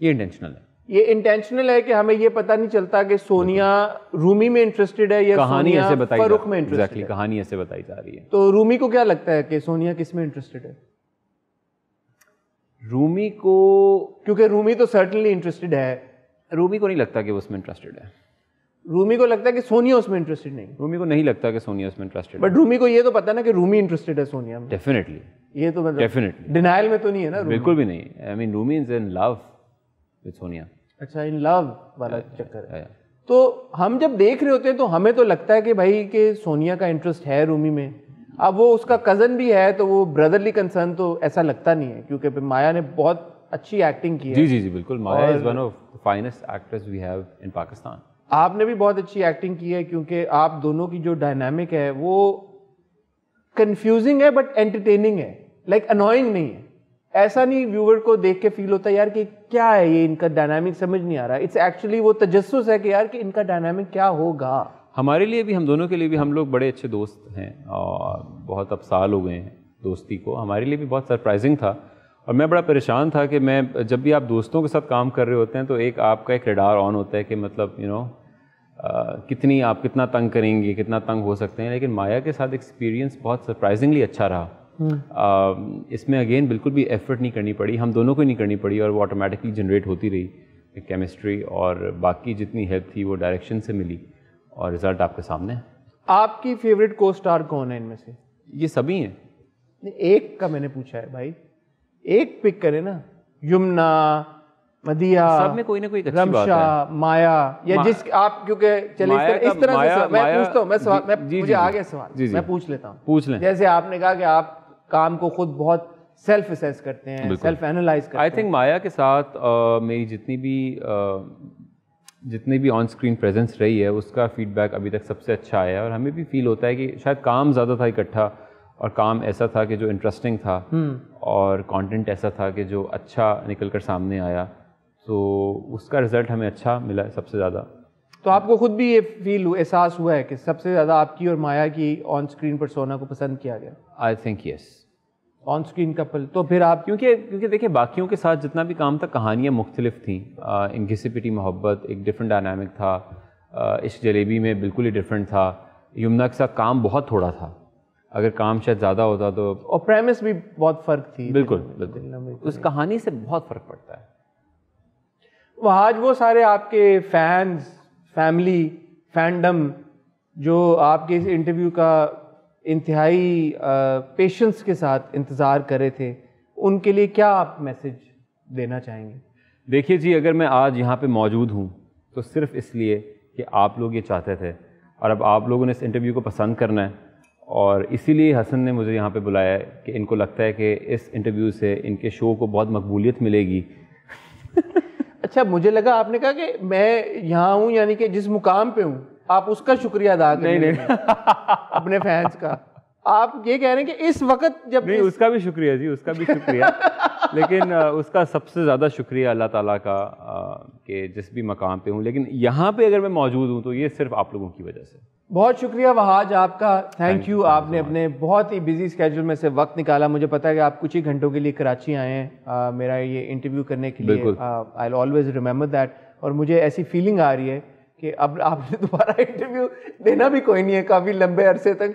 ये इंटेंशनल है ये इंटेंशनल है कि हमें ये पता नहीं चलता कि सोनिया रूमी में इंटरेस्टेड है या कहानी ऐसे बताई फरुख में इंटरेस्टेड exactly, कहानी ऐसे बताई जा रही है तो रूमी को क्या लगता है कि सोनिया किस में इंटरेस्टेड है रूमी को क्योंकि रूमी तो सर्टनली इंटरेस्टेड है रूमी को नहीं लगता कि वो उसमें इंटरेस्टेड है रूमी को लगता है कि सोनिया उसमें इंटरेस्टेड नहीं रूमी को नहीं लगता कि सोनिया उसमें इंटरेस्टेड बट रूमी को ये तो पता ना कि रूमी इंटरेस्टेड है सोनिया में डेफिनेटली ये तो मतलब डेफिनेटली डिनाइल में तो नहीं है ना बिल्कुल भी नहीं I mean Rumi is in love with Sonia अच्छा इन लव वाला चक्कर है तो हम जब देख रहे होते हैं तो हमें तो लगता है कि भाई कि सोनिया का इंटरेस्ट है रूमी में अब वो उसका कज़न भी है तो वो ब्रदरली कंसर्न तो ऐसा लगता नहीं है क्योंकि माया ने बहुत अच्छी एक्टिंग की है जी जी जी बिल्कुल Maya is one of finest actress we have in Pakistan आपने भी बहुत अच्छी एक्टिंग की है क्योंकि आप दोनों की जो डायनामिक है वो कंफ्यूजिंग है बट एंटरटेनिंग है लाइक like, अनोइंग नहीं है ऐसा नहीं व्यूअर को देख के फील होता है यार कि क्या है ये इनका डायनामिक समझ नहीं आ रहा इट्स एक्चुअली वो तजस्स है कि यार कि इनका डायनामिक क्या होगा हमारे लिए भी हम दोनों के लिए भी हम लोग बड़े अच्छे दोस्त हैं और बहुत अब साल हो गए हैं दोस्ती को हमारे लिए भी बहुत सरप्राइजिंग था और मैं बड़ा परेशान था कि मैं जब भी आप दोस्तों के साथ काम कर रहे होते हैं तो एक आपका एक रेडार ऑन होता है कि मतलब यू you नो know, कितनी आप कितना तंग करेंगे कितना तंग हो सकते हैं लेकिन माया के साथ एक्सपीरियंस बहुत सरप्राइजिंगली अच्छा रहा आ, हम्म। इसमें अगेन बिल्कुल भी एफर्ट नहीं करनी पड़ी हम दोनों को नहीं करनी पड़ी और वो ऑटोमेटिकली जनरेट होती रही केमिस्ट्री और बाकी जितनी हेल्प थी वो डायरेक्शन से मिली और रिजल्ट आपके सामने है आपकी फेवरेट को स्टार कौन है इनमें से ये सभी हैं एक का मैंने पूछा है भाई एक पिक करें ना यमुना मदिया सब में कोई ना कोई अच्छी बात है माया या मा, जिस आप क्योंकि चलिए इस तरह माया, से मैं पूछता हूँ मैं सवाल मैं जी, मुझे आगे सवाल जी, जी, मैं पूछ लेता हूँ पूछ लें जैसे आपने कहा कि आप काम को खुद बहुत सेल्फ असेस करते हैं सेल्फ एनालाइज करते हैं आई थिंक माया के साथ मेरी जितनी भी जितने भी ऑन स्क्रीन प्रेजेंस रही है उसका फीडबैक अभी तक सबसे अच्छा आया है और हमें भी फील होता है कि शायद काम ज़्यादा था इकट्ठा और काम ऐसा था कि जो इंटरेस्टिंग था हम्म। और कंटेंट ऐसा था कि जो अच्छा निकल कर सामने आया तो उसका रिज़ल्ट हमें अच्छा मिला है सबसे ज़्यादा तो आपको खुद भी ये फील एहसास हुआ है कि सबसे ज़्यादा आपकी और माया की ऑन स्क्रीन पर सोना को पसंद किया गया I think yes on screen couple तो फिर आप क्योंकि क्योंकि देखिए बाकियों के साथ जितना भी काम था कहानियाँ मुख्तलिफ थी इनकी मोहब्बत एक डिफरेंट डायनामिक था इस जलेबी में बिल्कुल ही डिफरेंट था यमुना के साथ काम बहुत थोड़ा था अगर काम शायद ज़्यादा होता तो और प्रेमिस भी बहुत फ़र्क थी बिल्कुल बिल्कुल उस कहानी से बहुत फ़र्क पड़ता है वह आज वो सारे आपके फैंस फैमिली फैंडम जो आपके इस इंटरव्यू का इंतहाई पेशेंस के साथ इंतज़ार करे थे उनके लिए क्या आप मैसेज देना चाहेंगे देखिए जी अगर मैं आज यहाँ पे मौजूद हूँ तो सिर्फ इसलिए कि आप लोग ये चाहते थे और अब आप लोगों ने इस इंटरव्यू को पसंद करना है और इसीलिए हसन ने मुझे यहाँ पे बुलाया कि इनको लगता है कि इस इंटरव्यू से इनके शो को बहुत मकबूलियत मिलेगी [laughs] अच्छा मुझे लगा आपने कहा कि मैं यहाँ हूँ यानी कि जिस मुकाम पर हूँ आप उसका शुक्रिया अदा नहीं नहीं [laughs] अपने फैंस का आप ये कह रहे हैं कि इस वक्त जब नहीं इस... उसका भी शुक्रिया जी उसका भी शुक्रिया [laughs] लेकिन उसका सबसे ज़्यादा शुक्रिया अल्लाह ताला का कि जिस भी मकाम पे हूँ लेकिन यहाँ पे अगर मैं मौजूद हूँ तो ये सिर्फ आप लोगों की वजह से बहुत शुक्रिया वहाज आपका थैंक यू आपने अपने बहुत ही बिजी स्केड्यूल में से वक्त निकाला मुझे पता है कि आप कुछ ही घंटों के लिए कराची आए हैं मेरा ये इंटरव्यू करने के लिए आई ऑलवेज रिमेंबर दैट और मुझे ऐसी फीलिंग आ रही है कि अब आपने [laughs] दोबारा इंटरव्यू देना भी कोई नहीं है काफ़ी लंबे अरसे तक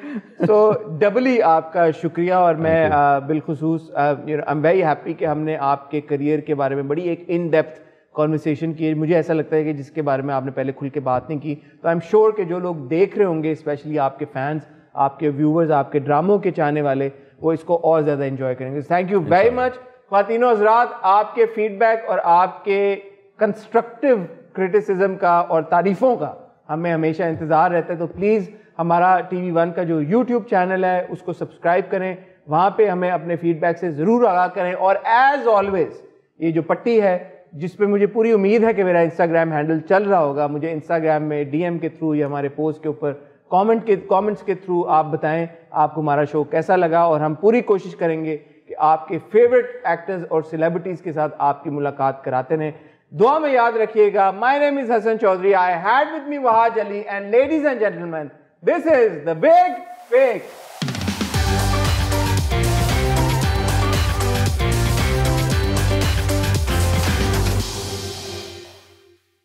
तो डबली आपका शुक्रिया और मैं बिलखसूस आई एम वेरी हैप्पी कि हमने आपके करियर के बारे में बड़ी एक इन डेप्थ कॉन्वर्सेशन की मुझे ऐसा लगता है कि जिसके बारे में आपने पहले खुल के बात नहीं की तो आई एम श्योर कि जो लोग देख रहे होंगे स्पेशली आपके फैंस आपके व्यूवर्स आपके ड्रामों के चाहने वाले वो इसको और ज़्यादा इन्जॉय करेंगे थैंक यू वेरी मच खातिनों हजरात आपके फीडबैक और आपके कंस्ट्रक्टिव क्रिटिसिज्म का और तारीफ़ों का हमें हमेशा इंतज़ार रहता है तो प्लीज़ हमारा टी वी वन का जो यूट्यूब चैनल है उसको सब्सक्राइब करें वहाँ पे हमें अपने फीडबैक से ज़रूर आगाह करें और एज़ ऑलवेज़ ये जो पट्टी है जिस पे मुझे पूरी उम्मीद है कि मेरा इंस्टाग्राम हैंडल चल रहा होगा मुझे इंस्टाग्राम में डीएम के थ्रू या हमारे पोस्ट के ऊपर कमेंट के कमेंट्स के थ्रू आप बताएं आपको हमारा शो कैसा लगा और हम पूरी कोशिश करेंगे कि आपके फेवरेट एक्टर्स और सेलिब्रिटीज़ के साथ आपकी मुलाकात कराते रहें Dua mein yaad rakhiyega. My name is Hassan Chaudhary. I had with me Wahaj Ali and ladies and gentlemen, this is the big big.